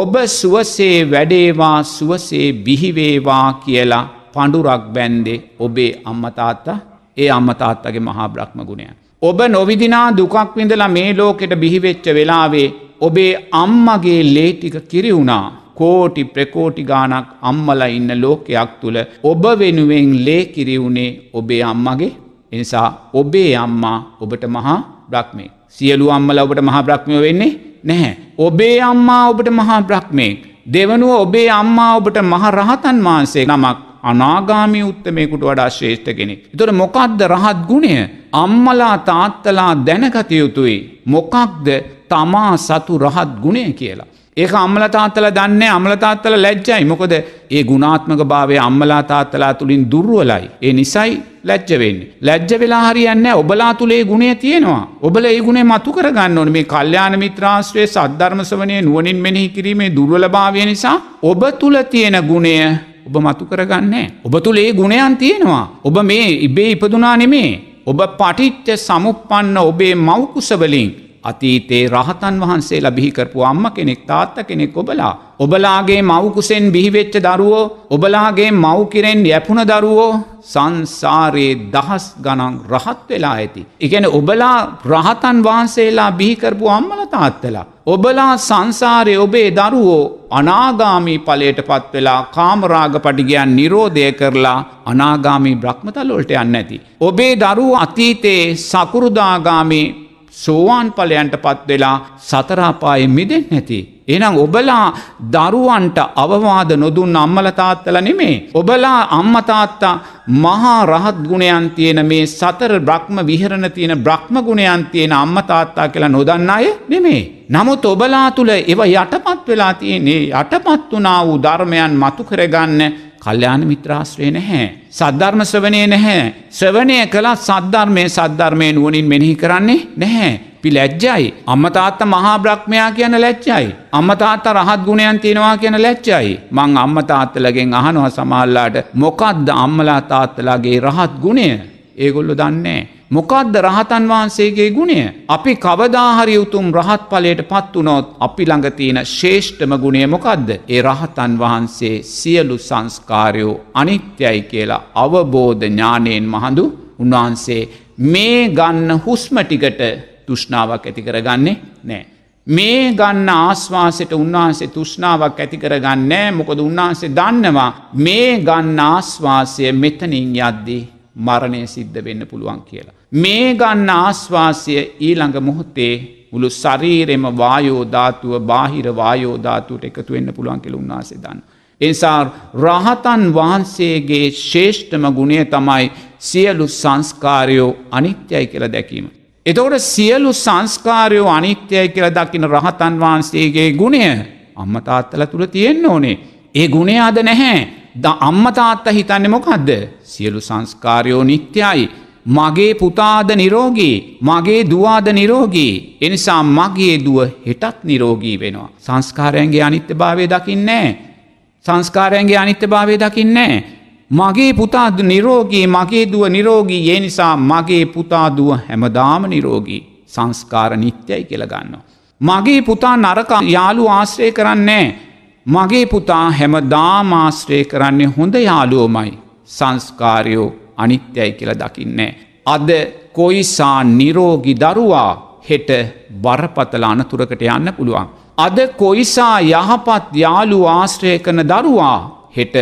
S3: ඔබ සුවසේ වැඩේවා සුවසේ බිහිවේවා කියලා පඩුරක් බැන්දේ ඔබේ අම්මතාත්තා ඒ අම්මතාත්තගේ මහා බ්‍රහ්ම ගුණය. ඔබ නොවිදිනා දුකක් විඳලා මේ ලෝකෙට බිහිවෙච්ච වෙලාවේ ඔබේ අම්මගේ ලේටික කිරි වුණා කෝටි ප්‍රකෝටි ගානක් අම්මල ඉන්න ලෝකයක් තුළ ඔබ වෙනුවෙන් ලේ කිරිවුණේ ඔබේ අම්මගේ එනිසා ඔබේ අම්මා ඔබට මහා බ්‍රක්්මේ. සියලු අම්මල ඔබට මහා බ්‍රක්්මයෝ වෙන්නේ නැහැ. ඔබේ අම්මා ඔබට මහා බ්‍රක්්මයෙක්. දෙවනුව ඔබේ අම්මා ඔබට මහ රහතන් මාන්සේ නමක් අනාගාමී උත්තමයකුට වඩා ශ්‍රේෂ්ඨ කෙනෙක්. තොට මොකක්ද රහත් ගුණය අම්මලා තාත්තලා දැනකතයුතුයි. මොකක්ද තමා සතු රහත් ගුණය කියලා. ඒක අම්මල තාත්තල දන්නේ අමල තාත්තල ලැජ්ජයි මොකද ඒ ගුණාත්මක භාවය අම්මලා තාත්තලා තුළින් දුර්ුවලයි. ඒ නිසයි ලැජ්ජවෙන්න. ලැජ්ජ වෙලා හරියන්න ඔබලා තුළේ ගුණේ තියෙනවා. ඔබල ඒ ගුණේ මතු කරගන්න ඕන මේ කල්්‍යාන මිත්‍රාශ්‍රය සද්ධර්මසවනය නුවනින් මෙනෙහි කිරීමේ දුර්වලභාවය නිසා ඔබ තුළ තියෙන ගුණය ඔබ මතු කරගන්නේ. ඔබ තුළ ඒ ගුණයන් තියෙනවා. ඔබ මේ ඉබේ ඉපදුනා නෙමේ. ඔබ පටිච්ච සමුපන්න ඔබේ මවකුසවලින්. අතීතේ රහතන් වහන්සේලා බිහිකරපු අම්ම කෙනෙක් තාත්ත කෙනෙක් ඔබලා. ඔබලාගේ මවකුසෙන් බිහිවෙච්ච දරුවෝ ඔබලාගේ මවකිරෙන් යැපුණ දරුවෝ සංසාරයේ දහස් ගණන් රහත් වෙලා ඇති. ඉගැන ඔබලා රහතන් වහන්සේලා බිහිකරපු අම්මල තාත්තලා. ඔබලා සංසාරය ඔබේ දරුවෝ අනාගාමී පලයට පත් වෙලා කාමරාග පටිගයන් නිරෝධය කරලා අනාගාමී බ්‍රහ්මතල් වලට යන්න ඇති. ඔබේ දරුව අතීතයේ සකුරුදාගාමී සෝවාන් පලයන්ට පත් වෙලා සතරාපාය මිදෙන් නැති. එනම් ඔබලා දරුවන්ට අවවාද නොදුන් අම්මලතාත්තල නෙමේ. ඔබලා අම්මතාත්තා මහා රහත් ගුණයන් තියෙන මේ සතර බ්‍රහ්ම විහරණ තියෙන බ්‍රහ්ම ගුණයන් තියෙන අම්මතාත්තා කියලා නොදන්න අය නෙමේ. නමුත් ඔබලා තුළ එව යටපත් වෙලා තියනේ යටපත් වනා වූ ධර්මයන් මතු කරගන්න කල්්‍යයාන මිත්‍රාශ්‍රය නැහැ. සද්ධර්ම ස්වනය නැහැ. ස්වනය කළත් සද්ධර්මය සද්ධර්මය නුවනින් මෙනෙහි කරන්නේ නැහැ. පි ලැජ්ජයි. අම්මතාත්ත මහා බ්‍රක්්මයා කියන ලැච්චයි. අම්මතාත්ත රහත් ගුණයන් තියෙනවා කියන ලැච්චයි. මං අම්මතාත්තලගෙන් අහනවා සමල්ලාට මොකක්ද අම්මලා තාත්තලාගේ රහත් ගුණය ඒගොල්ලු දන්නේ. මොකක්ද රහතන් වහන්සේගේ ගුණය. අපි කවදාහරි උතුම් රහත් පලයට පත් වනොත් අපි ළඟතියන ශේෂ්ඨම ගුණය මොකක්ද. ඒ රහතන් වහන්සේ සියලු සංස්කාරයෝ අනිත්‍යයි කියලා අවබෝධ ඥානයෙන් මහඳු උන්වහන්සේ මේ ගන්න හුස්ම ටිකට තුෂ්ණාවක් ඇති කරගන්නේ නෑ. මේ ගන්න ආස්වාසට උන්වහන්සේ තුෂ්ණාවක් ඇති කරගන්න මොකොද උන්වහන්සේ දන්නවා මේ ගන්න ආස්වාසය මෙතනින් යද්දී මරණය සිද්ධ වෙන්න පුළුවන් කියලා. මේ ගන්න ආශ්වාසය ඊළඟ මොහොතේ මුළු සරීරෙම වායෝධාතුව බාහිර වායෝධාතුවට එකතු වෙන්න පුළුවන් කෙළ උන්වාසේ දන්න. එනිසා රහතන් වහන්සේගේ ශේෂ්ඨම ගුණය තමයි සියලු සංස්කාරයෝ අනිත්‍යයි කියලා දැකීම. එතකොට සියලු සංස්කාරයෝ අනිත්‍යයි කියලා දකින රහතන් වහන්සේගේ ගුණය අම්මතාත්තල තුළ තියෙන්න්න ඕනේ. ඒ ගුණේ අද නැහැ. ද අම්මතාත්ත හිතන්න මොකක්ද. සියලු සංස්කාරයෝ නිත්‍යයි. මගේ පුතාද නිරෝගී මගේ දවාද නිරෝගී එනිසා මගේ දුව හෙටත් නිරෝගී වෙනවා. සංස්කාරයන්ගේ අනිත්‍ය භාවය දකින්නේ. සංස්කාරයන්ගේ අනිත්‍ය භාවය දකින්නේ. මගේ පුතාද නිරෝගී මගේ දුව නිරෝගී ඒ නිසා මගේ පුතාදුව හැමදාම නිරෝගී සංස්කාර නිත්‍යයි කියලගන්නවා. මගේ පුතා නරක යාලු ආශ්‍රය කරන්නේ මගේ පුතා හැමදාම ආශ්‍රය කරන්නේ හොඳ යාළුවමයි සංස්කාරයෝ අනිත්‍යයි කියලා දකින්නේ. අද කොයිසා නිරෝගි දරුවා හෙට බරපතල අනතුරකට යන්න පුළුවන්. අද කොයිසා යහපත් යාළු ආශ්‍රය කන දරුවා හෙට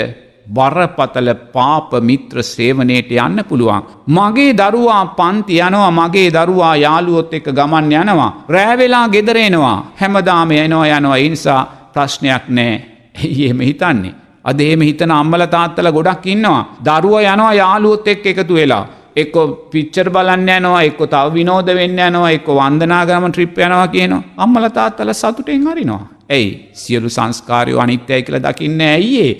S3: බරපතල පාප මිත්‍ර සේවනයට යන්න පුළුවන්. මගේ දරුවා පන්ති යනවා මගේ දරුවා යාළුවොත් එක ගමන් යනවා. රෑවෙලා ගෙදරෙනවා හැමදාම යනවා යනවා ඉනිසා ප්‍රශ්නයක් නෑ එහෙම හිතන්නේ. අද එහෙම හිතන අම්මල තාත්තල ගොඩක් ඉන්නවා. දරුව යනවා යාලුවොත් එක් එකතු වෙලා. එක්කො පිච්චර් බලන්න යනවා එක්ක තව විනෝද වෙන්න යනවා එක්ක වන්දනාගම ට්‍රිප් යනවා කියනවා. අම්මල තාත්තල සතුටෙන් හරිනවා. ඇයි සියලු සංස්කාරයෝ අනිත්‍යයි කියල දකින්න ඇයිඒ.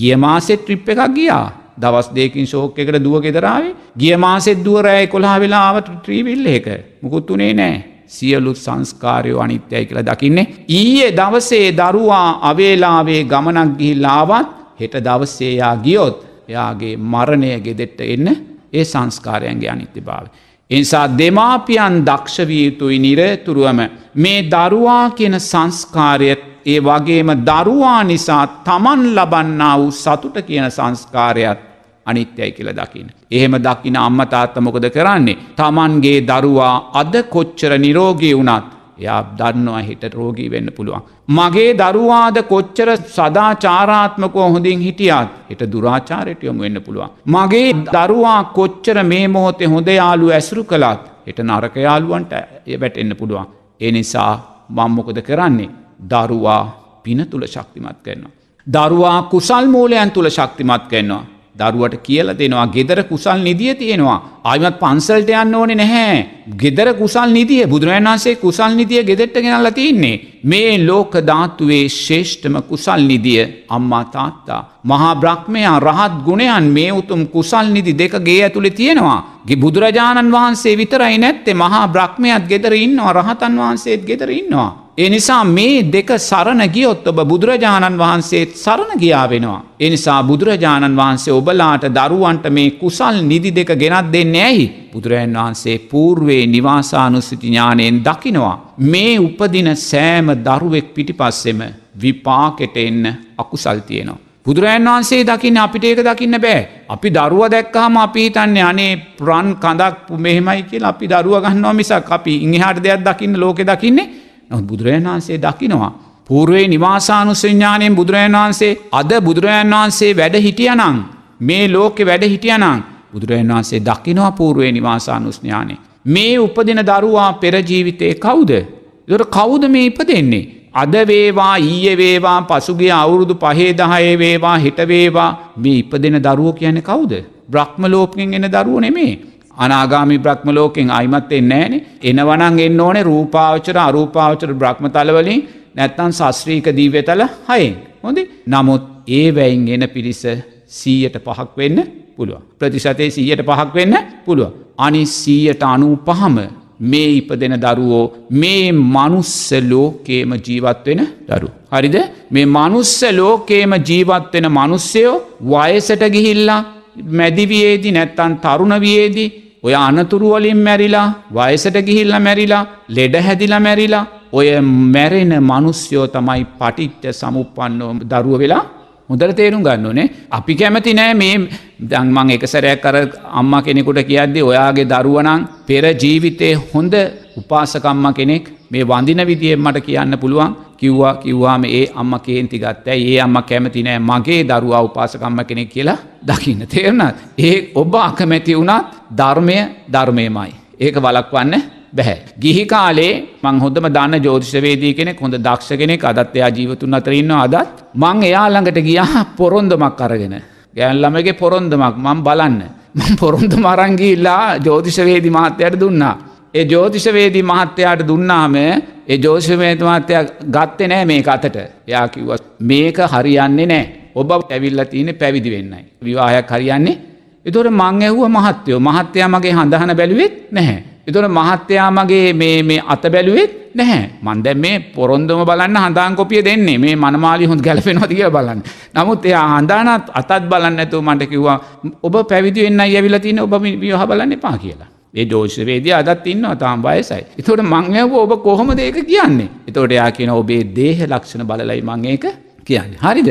S3: ගිය මාසෙ ට්‍රිප් එකක් ගියා. දවස් දෙකින් ශෝක එකට දුව ගෙදරාවේ ගිය මාසෙත් දුවරෑ කොලා වෙලාවට ට්‍රීවිල්ල එක මුකුත් වනේ නෑ සියලුත් සංස්කාරයෝ අනිත්‍යයි කියලා දකින්නේ. ඊයේ දවසේ දරුවා අවේලාවේ ගමනක් ගිහිල්ලාවත් හෙට දවස්සේයා ගියොත් එයාගේ මරණය ගෙදෙට්ට එන්න ඒ සංස්කාරයන්ගේ අනිත්‍ය භාව. එනිසා දෙමාපියන් දක්ෂවියයුතුයි නිරතුරුවම මේ දරුවා කියන සංස්කාරයත් ඒ වගේම දරුවා නිසා තමන් ලබන්නා වූ සතුට කියන සංස්කාරයත් අනිත්‍යයි කියලා දකින්න. එහෙම දකින අම්ම තාත්ත මොකද කරන්නේ. තමන්ගේ දරුවා අද කොච්චර නිරෝගී වුණත් එයා දන්නවා හිට රෝගී වෙන්න පුළුවන්. මගේ දරුවාද කොච්චර සදාචාරාත්මකෝ හොඳින් හිටියත් හිට දුරාචාරයට යොමු වෙන්න පුළුවන්. මගේ දරුවා කොච්චර මේ මොහොතේ හොඳ යාලු ඇසුරු කළත් හිට නරක යාලුවන්ට වැටෙන්න පුළුවන්. ඒ නිසා මම්මොකද කරන්නේ දරුවා පින තුළ ශක්තිමත් කරනවා. දරුවා කුසල් මූලයන් තුළ ශක්තිමත් කරනවා. දරුවට කියල දෙනවා ගෙදර කුසල් නිදිය තියෙනවා ආයමත් පන්සල්ට යන්න ඕනේ නැහැ ගෙදර කුසල් නිදිය බුදුරජන් වන්සේ කුසල් නිදිය ගෙදෙට්ට ගෙනල්ල තියන්නේ මේ ලෝක ධාතුවේ ශේෂ්ඨම කුසල් නිදිය අම්මා තාත්තා මහා බ්‍රහ්මයා රහත් ගුණයන් මේ උතුම් කුසල් නිදි දෙක ගේ ඇතුළෙ තියෙනවා ගේ බුදුරජාණන් වහන්සේ විතරයි නැත්තේ මහා බ්‍රහ්මයත් ගෙදර ඉන්නවා රහතන් වහන්සේත් ගෙදර ඉන්නවා එනිසා මේ දෙක සරණ ගියොත් ඔබ බුදුරජාණන් වහන්සේත් සරණ ගියා වෙනවා. එනිසා බුදුරජාණන් වහන්සේ ඔබලාට දරුවන්ට මේ කුසල් නිදි දෙක ගෙනත් දෙන්න ඇයි. බුදුරජන් වහන්සේ පූර්වේ නිවාසානුස්සිතිඥානයෙන් දකිනවා. මේ උපදින සෑම දරුවෙක් පිටිපස්සෙම විපාකෙට එන්න අකුසල් තියෙනවා. බුදුරජන් වහන්සේ දකින්න අපිට ඒක දකින්න බෑ. අපි දරුව දැක්කහම අපි හිතන්නේ අනේ ප්‍රන් කඳක් මෙහෙමයි කියලා අපි දරුව ගන්නවා මිසක් අපි ඉංහාට දෙයක් දකින්න ලෝකෙ දකින්නේ නමුත් බුදුරජන් වහන්සේ දකිනවා. පූර්ුවේ නිවාසානුසඥානයෙන් බුදුරජන් වහන්සේ අද බුදුරජන් වහන්සේ වැඩ හිටියනං. මේ ලෝකෙ වැඩ හිටියනං බුදුරජන් වහන්සේ දකිනවා පූර්ුවේ නිවාසානුස්ඥානය. මේ උපදින දරුවා පෙරජීවිතය කවුද. දොර කවුද මේ ඉප දෙන්නේ. අද වේවා ඊය වේවා පසුගේ අවුරුදු පහේ දහය වේවා හිටවේවා මේ ඉප දෙෙන දරුව කියන කවුද. බ්‍රහ්ම ලෝකෙන් එන දරුව නෙමේ. අනාගාමි බ්‍රහ්ම ලෝකෙන් අයිමත් එන්න ෑනේ එනවනන් එන්න ඕනේ රූපාවචර අරූපාවචර බ්‍රහ්මතලවලින් නැත්තන් සස්්‍රීක දීවතල හයෙන් හොඳ නමුත් ඒ වැයින් එන පිරිස සීයට පහක් වෙන්න පුළුව. ප්‍රතිශතය සීයට පහක් වෙන්න පුළුව. අනි සීයට අනූ පහම මේ ඉප දෙන දරුවෝ මේ මනුස්ස ලෝකේම ජීවත්වෙන දරු. හරිද මේ මනුස්ස ලෝකේම ජීවත්වෙන මනුස්සයෝ වයසට ගිහිල්ලා මැදිවයේදි නැත්තන් තරුණවයේදී ඔය අනතුරු වලින් මැරිලා වයසට ගිහිල්ල මැරිලා ලෙඩ හැදිලා මැරිලා ඔය මැරෙන මනුස්්‍යයෝ තමයි පටිච්ච සමුපන්නෝ දරුව වෙලා හොඳට තේරුම් ගන්න ඕනේ අපි කැමති නෑ මේ දංමං එක සැරයක් කර අම්මා කෙනෙකුට කියද්දි ඔයාගේ දරුවනං පෙර ජීවිතය හොඳ උපාසකම්ම කෙනෙක් මේ වඳින විදියෙන් මට කියන්න පුළුවන් කිව්වා කිව්වාම ඒ අම්ම කේන්ති ගත්තෑ ඒ අම්ම කැමති නෑ මගේ දරුවා උපාසකම්ම කෙනෙක් කියලා දකින්න තේරනත් ඒ ඔබ අකමැති වුණත් ධර්මය ධර්මයමයි. ඒක වලක්වන්න බැහැ. ගිහි කාලේ මං හොඳම දන්න ජෝතිෂවේදී කෙනෙක් හොඳ දක්ෂ කෙනෙක් අදත් එයා ජීවතුන් අතරින්න අදත් මං එයා ළඟට ගියා පොරොන්දමක් අරගෙන. ගෑල්ළමගේ පොරොන්දමක් මං බලන්න. මං පොරොන්ද මරංගිල්ලා ජෝතිෂවේදි මාත්‍යයට දුන්නා. ඒ ජෝතිෂවේදී මහත්තයාට දුන්නාම ඒ ජෝෂමේත මහත්තයා ගත්තේ නෑ මේ අතට එයා කිව්ව මේක හරියන්නේ නෑ ඔබ ඇවිල්ල තියෙන පැවිදි වෙන්නයි. විවාහයක් හරියන්නේ එතොට මං ඇහුව මහත්තයෝ මහත්තයා මගේ හඳහන බැලුවෙත් නැහැ. එතොට මහත්තයා මගේ මේ අත බැලුවෙත් නැහැ මන්ද මේ පොරොන්දම බලන්න හඳන් කොපිය දෙන්නේ මේ මනමාලි හොඳ ගැලපෙනවතිය බලන්න නමුත් එයා හඳානත් අතත් බලන්න ඇතුව මට කිව්වා ඔබ පැවිදි වෙන්න ඇවිල තින ඔබ විවාහ බලන්න එපා කියලා ඒ ජෝෂවේදී අදත් ඉන්නවා තාම් වයසයි. එතවට මංයව ඔබ කොහොමද ඒක කියන්නේ. එතවට එයා කියන ඔබේ දේහ ලක්ෂණ බලලයි මං ඒක කියන්නේ. හරිද.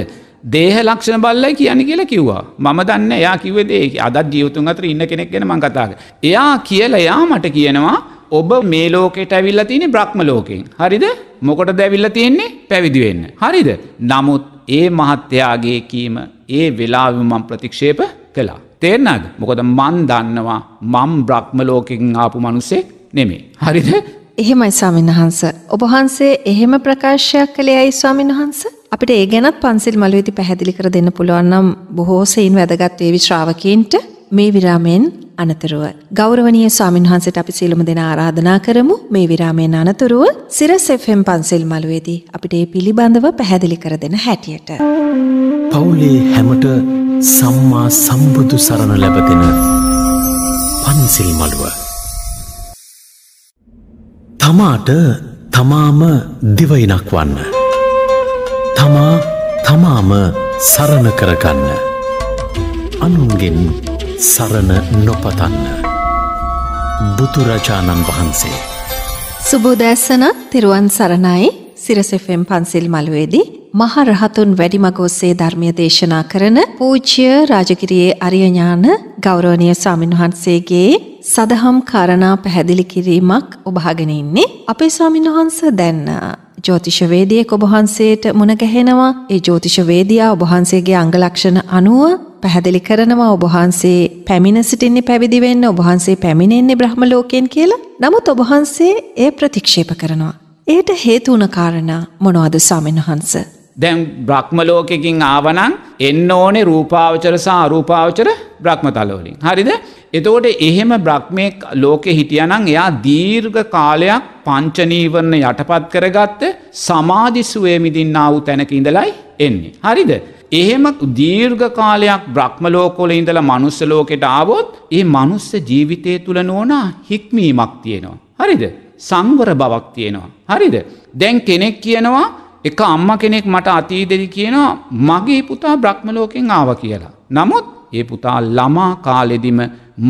S3: දේහ ලක්ෂණ බල්ලයි කියන කියලා කිව්වා මම දන්න එයා කිවදේ අදත් ජීවතුන් අතර ඉන්න කෙනෙක් ගෙන මංකතාග. එයා කියල එයා මට කියනවා ඔබ මේ ලෝකෙට ඇවිල්ල තියෙන බ්‍රහ්ම ලෝකෙන්. හරිද මොකට දැවිල්ල තියෙන්නේ පැවිදිවෙන්න. හරිද නමුත් ඒ මහත්තයාගේ කීම ඒ වෙලාවිමම් ප්‍රතික්ෂේප කලා. තේරනද මොකද මන් දන්නවා මම් බ්‍රක්්මලෝකින් ආපු මනුස්සේ නෙමේ. හරිද
S2: එහෙමයි ස්වාමීන් වහන්ස ඔබහන්සේ එහෙම ප්‍රකාශයක් කළේ ඇයි ස්වාමීන් වහන්ස අපිට ඒ ගැනත් පන්සිල් මළුවේති පැහැදිලි කර දෙන්න පුළුවන්නම් බොහෝසයින් වැදගත් වේවි ශ්‍රාවකීන්ට මේ විරාමයෙන් අනතුරුව ගෞරවනීය ස්වාමින්වහන්සේට අපි සීලම දෙන ආරාධනා කරමු මේ විරාමයෙන් අනතුරුව සිරස් FM පන්සල් මළුවේදී අපිට මේ පිළිබඳව පැහැදිලි කර දෙන හැටියට
S1: පෞලේ හැමට සම්මා සම්බුදු සරණ ලැබදෙන පන්සල් මළුව තමාට තමාම දිවයිනක් වන්න තමා තමාම සරණ කරගන්න අනුන්ගෙන් සරණ නොපතන්න බුදුරජාණන් වහන්සේ
S2: සුබෝදැස්සන තෙරුවන් සරණයි සිරසෙෆෙම් පන්සිල් මළුවේදී මහ රහතුන් වැඩිමගෝස්සේ ධර්මය දේශනා කරන පූජ්‍ය රාජකිරයේ අරියඥාන ගෞරෝණය සාමීන්වහන්සේගේ සදහම් කාරණා පැහැදිලි කිරීමක් ඔබාගෙනඉන්නේ අපේ ස්වාමින්වහන්ස දැන්න ජෝතිෂවේදියෙක් ඔබ වහන්සේට මුණ ගැහෙනවා. ඒ ජෝතිෂවේදියා ඔබ වහන්සේගේ අංග ලක්ෂණ අනුව පැහැදිලි කරනවා ඔබ වහන්සේ පැමිණ සිටින්නේ පැවිදි වෙන්න ඔබ වහන්සේ පැමිණෙන්නේ බ්‍රහ්ම ලෝකයෙන් කියලා. නමුත් ඔබ වහන්සේ ඒ ප්‍රතික්ෂේප කරනවා. ඒට හේතු වුණ කාරණා මොනවද ස්වාමීන් වහන්සේ?
S3: දැන් බ්‍රහ්මලෝකකින් ආවනං එන්න ඕනේ රූපාවචර සහ අරූපාවචර බ්‍රහ්මතලවලින්. හරිද එතෝට එහෙම බ්‍රහ්මය ලෝකෙ හිටියනං එයා දීර්ඝ කාලයක් පංචනීවරණ යටපත් කරගත්ත සමාධිස්ුවේ මිදින්නාව තැනක ඉඳලයි එන්නේ. හරිද. එහෙම දීර්ඝ කාලයක් බ්‍රහ්මලෝකොල ඉඳලා මනුස්සලෝකෙට ආවොත් ඒ මනුස්ස ජීවිතය තුළ නෝනා හික්මීමක් තියෙනවා. හරිද. සංවර බවක් තියෙනවා. හරිද. දැන් කෙනෙක් කියනවා එක අම්ම කෙනෙක් මට අතීදෙදි කියනවා මගේ පුතා බ්‍රහ්මලෝකෙන් ආව කියලා. නමුත් ඒ පුතා ළමා කාලෙදිම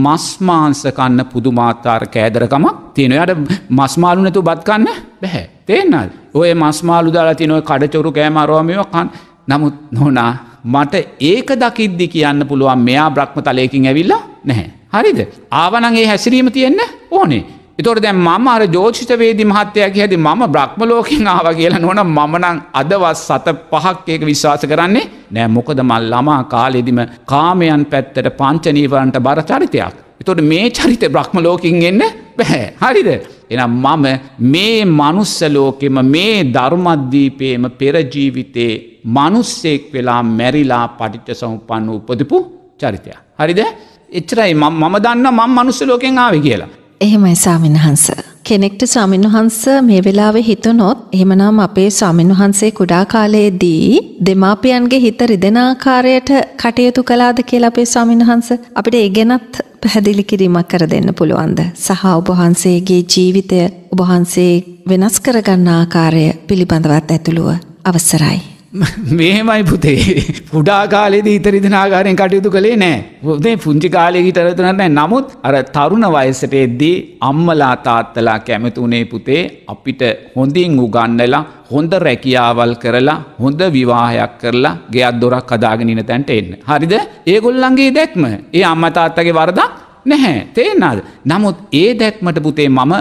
S3: මස්මාංසකන්න පුදුමාත්තාර කෑදරකමක් තියෙන යට මස්මාලු නැතු බත්කන්න බැහැ. තේෙන්නල් ඔය මස්මාලු දාලා තිනො කඩචොරු කෑමරෝමයෝකන් නමුත් නොනා මට ඒක දකිද්දි කියන්න පුළුවන් මෙයා බ්‍රහ්ම තලයකින් ඇවිල්ලා නැහැ. හරිද ආවනගේ හැසිරීම තියෙන්න ඕනේ. එතොට දැන් මම අර ජෝෂිතවේදී මහත්තයක් හැති මම බ්‍රහ්මලෝකින් ආව කියලා නොන මනං අදවස් සත පහක් ඒක විශ්වාස කරන්නේ නෑ මොකද මල් ළමා කාලෙදිම කාමයන් පැත්තට පංචනීවරන්ට බර චරිතයක්. එතොට මේ චරිත බ්‍රහ්මලෝකින් එන්න බැහැ හරිද. එනම් මම මේ මනුස්සලෝකෙම මේ ධර්මද්දීපේම පෙරජීවිතේ මනුස්සෙක් වෙලා මැරිලා පටිච්ච සහුපන්න උපදිපු චරිතයක්. හරිද? එච්චරයි මම දන්න මං මනුස්සලෝකෙන් ආව කියලා.
S2: එහෙමයි ස්වාමීන් වහන්ස. කෙනෙක්ට ස්වාමීන් වහන්ස මේ වෙලාවේ හිතුනොත් එහෙමනම් අපේ ස්වාමීන් වහන්සේ කුඩා කාලයේදී දෙමාපියන්ගේ හිත රිදෙන ආකාරයට කටයුතු කළාද කියලා අපේ ස්වාමීන් වහන්ස අපිට ඒ ගැනත් පැහැදිලි කිරීමක් කර දෙන්න පුළුවන්ද? සහ ඔබ වහන්සේගේ ජීවිතය ඔබ වහන්සේ වෙනස් කරගන්න ආකාරය පිළිබඳවත් ඇතුළුව අවසරයි.
S3: මෙහෙමයි පුතේ පුඩා කාලෙද ඉතරි දිනාගාරයෙන් කටයුතු කළේ නෑ ොදේ පුංචි කාලෙ හිටරතුනන්නෑ නමුත් අර තරුණ වයසට එද්දී අම්මලා තාත්තලා කැමතුනේ පුතේ අපිට හොඳින් උගන්නලා හොඳ රැකියාවල් කරලා හොඳ විවාහයක් කරලා ගෙයක් දොරක් කදාගෙනන තැන්ට එන්න හරිද ඒගොල්ලන්ගේ දැක්ම ඒ අම්මතාත්තගේ වරදක් නැහැ තේෙන්න්නද නමුත් ඒ දැක්මට පුතේ මම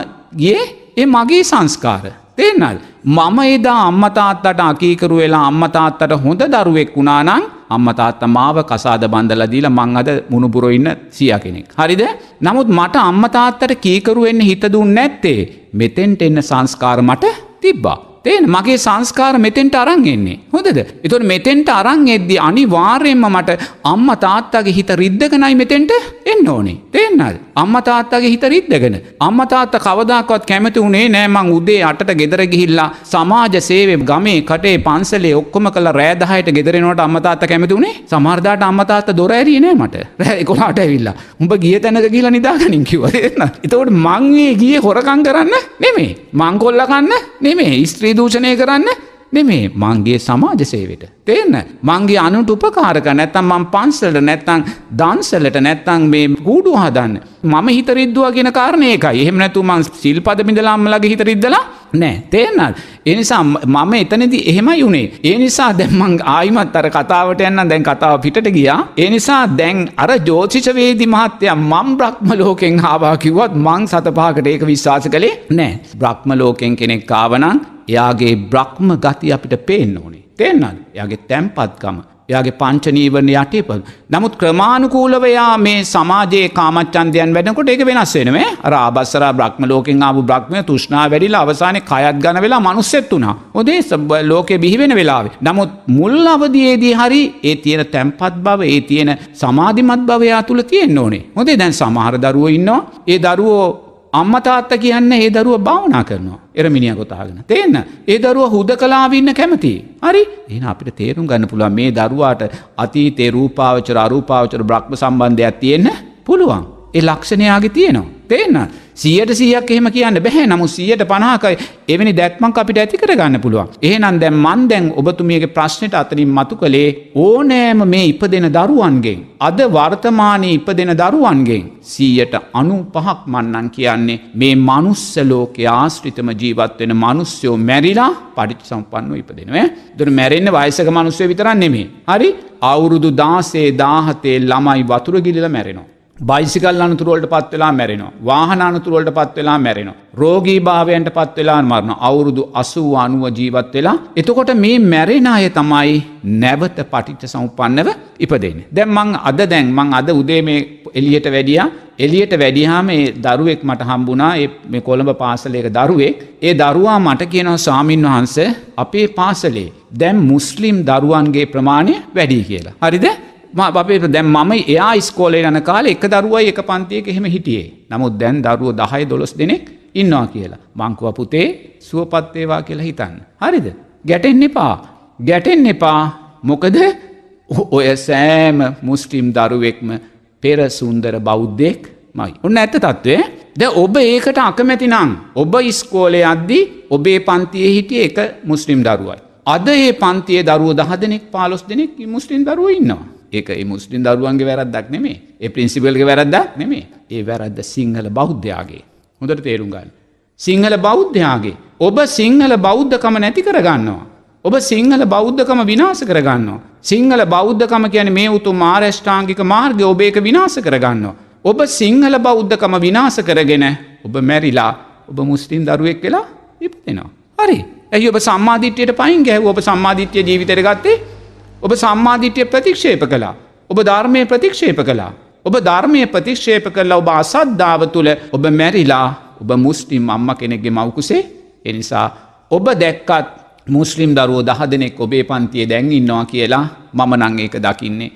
S3: ගිය ඒ මගේ සංස්කාර තේනල්. මම එදා අම්මතාත්තට අකීකරු වෙලා අම්මතාත්තට හොඳ දරුවෙක් වුණානං අම්මතාත්ත මාව කසාද බන්දලදීල මං අද මුණපුර ඉන්න සිය කෙනෙක්. හරිද නමුත් මට අම්මතාත්තට කීකරුවෙන්න හිත දුන්න නැත්තේ මෙතෙන්ට එන්න සංස්කාර මට තිබ්බා. තේන මගේ සංස්කාර මෙතෙන්ට අරන් එන්නේ හොඳද එතුොට මෙතෙන්ට අරන් එද්දි අනිවාර්යෙන්ම මට අම්ම තාත්තාගේ හිත රිද්දගනයි මෙතෙන්ට එන්න ඕනේ තේන්නල් අම්ම තාත්තාගේ හිත රිද්දගෙන අම්ම තාත්ත කවදක්වත් කැමති වුණේ නෑමං උදේ අට ගෙදර ගිහිල්ලා සමාජ සේවේ ගමේ කටේ පන්සලේ ඔක්කොම කළ රෑදහයට ගෙදරෙනවට අම්මතාත්ත කැමති වුණේ සමාර්ධාට අම්මතාත්ත දොරඇරිය නෑ මට රෑ කොලාට ඇවිල්ලා උඹ ගිය තැනක කියලා නිදාගනින් කිව එතවට මංගේ ගිය හොරකං කරන්න නෙමේ මංකොල්ලකන්න නෙමේ ස්ත්‍රී මගේ දූෂණය කරන්න නෙමේ මංගේ සමාජ සේවට. තියන්න මංගේ අනුට උපකාරක නැත්තම් මං පන්සලට නැත්තං දන්සලට නැත්තං මේ ගූඩු හදන්න. මම හිතරිද්දවා කියෙන කාරණයක එහෙම නැතු මං සිල්පද මිඳලාම්මලගේ හිතරිද්දලා නෑ තේරන්නත් එනිසා මම එතනති එහෙමයි වුණේ ඒ නිසා දැම්මං ආයිමත් අර කතාවට යන්න දැන් කතාව පිටට ගියා ඒ නිසා දැන් අර ජෝතිෂවේදි මහත්තය මං බ්‍රහ්ම ලෝකෙන් ආවා කිව්වත් මං සතපහකට ඒක විශ්වාස කළේ නෑ බ්‍රහ්ම ලෝකෙන් කෙනෙක් ආවනම් එයාගේ බ්‍රහ්ම ගති අපිට පේන්න ඕනේ තේන්නත් එයාගේ තැම්පත්කම යාගේ පංචනීවරණ යටපල්. නමුත් ක්‍රමාණුකූලවයා මේ සමාජයේ කාමච්චන්දයන් වැඩකොට එක වෙනස් වෙනවේ රාබස්සර බ්‍රහ්ම ලෝකෙන් ආපු බ්‍රහ්මය තුෂ්නා වැඩිලා අවසානය කයත් ගන වෙලා මනුස්සෙත් වුණා. ඔදේ ලෝකෙ බිහිවෙන වෙලාවේ. නමුත් මුල් අවදයේදී හරි ඒ තියෙන තැම්පත් බව ඒ තියෙන සමාධිමත් භවයා තුළ තියෙන්න්න ඕනේ. හොදේ දැන් සමහර දරුව ඉන්නවා. ඒ දරුවෝ අම්ම තාත්ත කියන්න ඒ දරුව භාවනා කරනවා එරමිනිිය ගොතාගෙන තියන්න ඒ දරුව හුද කලාවින්න කැමති හරි එන අපිට තේරුම් ගන්න පුළුවන් මේ දරුවාට අතීතේ රූපාවචර අරූපාවචර බ්‍රක්්ම සම්බන්ධයක් තියෙන්න පුළුවන් ඒ ලක්ෂණයාගේ තියෙනවා තියන්න සියයට සියක් එහෙම කියන්න බැහැ නමු සියයට පනාකයි එවැනි දැක්මක් අපිට ඇති කරගන්න පුළුවන්. එහෙනම් දැම් මන් දැන් ඔබතුමියගේ ප්‍රශ්නයට අතනින් මතු කළේ ඕනෑම මේ ඉප දෙන දරුවන්ගේ. අද වර්තමානය ඉප දෙන දරුවන්ගේ සීයට අනු පහක් මන්නන් කියන්නේ මේ මනුස්ස ලෝක ආශ්‍රිතම ජීවත්වෙන මනුස්්‍යයෝ මැරිලා පඩිච් සම්පන්නව ඉපදෙනවා. දුර මැරෙන්න්න වයසක මනුස්සය විතරන් නෙමේ. හරි අවුරුදු දාසේ දාහතේ ළමයි වතුරගිලිල මැරෙනවා. බයිසිකල් අනතුරුවලට පත් වෙලා මැරෙනවා. වාහන අනතුරුවලට පත් වෙලා මැරෙනවා. රෝගී භාවයන්ට පත් වෙලා මරණ අවුරුදු අසූ අනුව ජීවත් වෙලා. එතකොට මේ මැරෙන අය තමයි නැවත පටිච්ච සම්පන්නව ඉපදෙන්නේ. දැන් මං අද දැන් මං අද උදේ මේ එළියට වැඩියා. එළියට වැඩියාම මේ දරුවෙක් මට හම්බුණා. මේ කොළඹ පාසලේක දරුවෙක්. ඒ දරුවා මට කියනවා ස්වාමින්වහන්සේ අපේ පාසලේ දැන් මුස්ලිම් දරුවන්ගේ ප්‍රමාණය වැඩි කියලා. හරිද? අපේ දැන් මම එයා ස්කෝලේ යන කාල එක දරුවයි එක පන්තියක එහෙම හිටියේ නමුත් දැන් දරුව දහය දොළොස් දෙනෙක් ඉන්නවා කියලා මංකුව පුතේ සුවපත්තේවා කියලා හිතන්න. හරිද ගැටෙන් එපා ගැටෙන් එපා මොකද ඔය සෑම මුස්ටිම් දරුවෙක්ම පෙර සුන්දර බෞද්ධෙක් මයි. ඔන්න ඇත තත්ත්වය ද ඔබ ඒකට අකමැතිනම් ඔබ ඉස්කෝලේ අද්දී ඔබේ පන්තිය හිටිය එක මුස්ලිම් දරුවයි. අද ඒ පන්තිය දරුව දහ දෙනෙක් පාලොස් දෙනෙක් මුස්ලිම් දරුව ඉන්නවා. ඒක මුස්ලිම් දරුවන්ගේ වැරද්දක් නෙමේ ඒ පින්සිිපල්ගේ වැරද්දක් නෙමේ ඒ වැරද්ද සිංහල බෞද්ධයාගේ හොඳට තේරුම් ගන්න. සිංහල බෞද්ධයාගේ ඔබ සිංහල බෞද්ධකම නැති කරගන්නවා. ඔබ සිංහල බෞද්ධකම විනාස කරගන්නවා. සිංහල බෞද්ධකම කියන මේ උතු මාර්ෂ්ඨාංගික මාර්ගය ඔබේක විනාස කරගන්නවා. ඔබ සිංහල බෞද්ධකම විනාස කරගෙන ඔබ මැරිලා ඔබ මුස්ලිම් දරුවෙක් කියලා ඉපතිෙනවා. හරි ඇයි ඔබ සම්මාධිත්‍යයට පයින් ගැහ ඔබ සම්මාධිත්‍ය ජීවිතර ගත්තේ ඔබ සම්මාධිට්‍යය ප්‍රතික්ෂේප කලා. ඔබ ධර්මය ප්‍රතික්ෂේප කලා. ඔබ ධර්මය ප්‍රතික්ෂේප කරලා ඔබ අසද්ධාව තුළ ඔබ මැරිලා ඔබ මුස්ලිම් අම්ම කෙනෙක්ගේ මවකුසේ එනිසා ඔබ දැක්කත් මුස්ලිම් දරුවෝ දහ දෙනෙක් ඔබේ පන්තිය දැන් ඉන්නවා කියලා මම නං ඒක දකින්නේ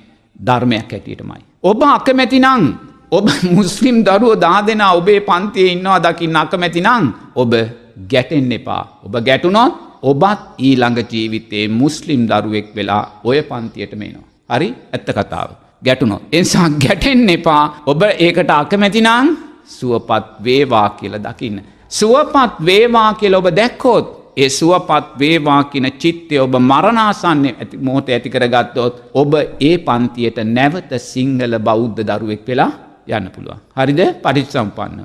S3: ධර්මයක් හැටියටමයි. ඔබ අකමැතිනං ඔබ මුස්ලිම් දරුවෝ දා දෙෙන ඔබේ පන්තිය ඉන්නවා දකින්න අකමැතිනං ඔබ ගැටෙන් එපා ඔබ ගැටුනොත් ඔබත් ඊළඟ ජීවිතයේ මුස්ලිම් දරුවෙක් වෙලා ඔය පන්තියට මේනවා. හරි ඇත්ත කතාව. ගැටුණො. එනිසා ගැටෙන් එපා ඔබ ඒකට අකමැතිනං සුවපත් වේවා කියල දකින්න. සුවපත් වේවා කියල ඔබ දැක්කෝත් ඒ සුවපත් වේවා කියන චිත්තය ඔබ මරණාසන්න ඇති මෝත ඇති කරගත්තොත් ඔබ ඒ පන්තියට නැවත සිංහල බෞද්ධ දරුවෙක් වෙලා යන්න පුළුවන්. හරිද පටිච් සම්පන්න.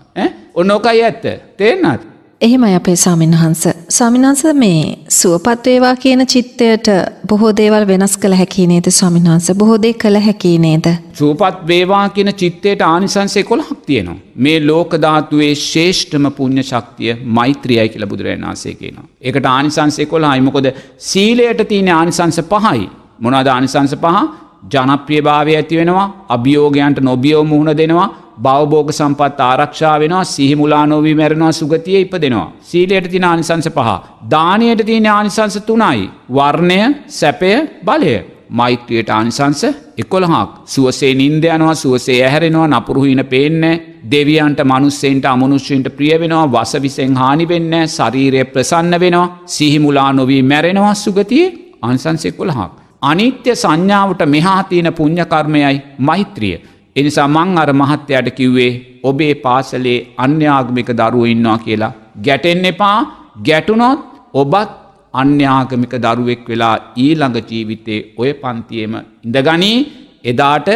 S3: ඔන්නෝකයි ඇත්ත තේනත්.
S2: එහෙමයි අපේ සාමින්හන්ස. සාමින්හන්ස මේ සුවපත් වේවා කියන චිත්තයට බොහෝ දේවල් වෙනස් කළ හැකි නේද ස්වාමින්හන්ස? බොහෝ දේ කළ හැකි නේද?
S3: සුවපත් වේවා කියන චිත්තයට ආනිසංස 11ක් තියෙනවා. මේ ලෝක ධාතුවේ ශ්‍රේෂ්ඨම පුණ්‍ය ශක්තිය මෛත්‍රියයි කියලා බුදුරජාණන් වහන්සේ කියනවා. ඒකට ආනිසංස 11යි. මොකද සීලයට තියෙන ආනිසංස 5යි. මොනවද ආනිසංස 5? ජනප්‍රියභාවය ඇති වෙනවා, අභියෝගයන්ට නොබියව මුහුණ දෙනවා, බෞබෝග සම්පත් ආරක්ෂා වෙන සිහිමුලානොවී මැරෙනවා සුගතිය ඉප දෙෙනවා. සීලයට තින අනිසංස පහ. දානයට තියෙන ආනිසංස තුනයි. වර්ණය සැපය බලය. මෛත්‍රියයට ආනිසංස එකොළහක් සුවසේ නින්ද යනවා සුවසේ ඇහැරෙනවා නපුරුහින පේන්න දෙවියන්ට මනුස්සෙන්ට අමනුෂ්‍යන්ට ප්‍රිය වෙනවා වසවිසෙන් හානි වෙන්න ශරීරය ප්‍රසන්න වෙනවා සිහිමුලා නොවී මැරෙනවා සුගතියේ අනිසංසෙක් කොළහක්. අනිත්‍ය සංඥාවට මෙහාතියන පුං්ඥකර්මයයි මෛත්‍රිය. එනිසා මං අර මහත්තයට කිව්වේ ඔබේ පාසලේ අන්‍යාගමික දරුව ඉන්නවා කියලා. ගැටෙන් එපා ගැටුනොත් ඔබත් අන්‍යාගමික දරුවෙක් වෙලා ඊළඟ ජීවිතේ ඔය පන්තියම ඉඳගනී එදාට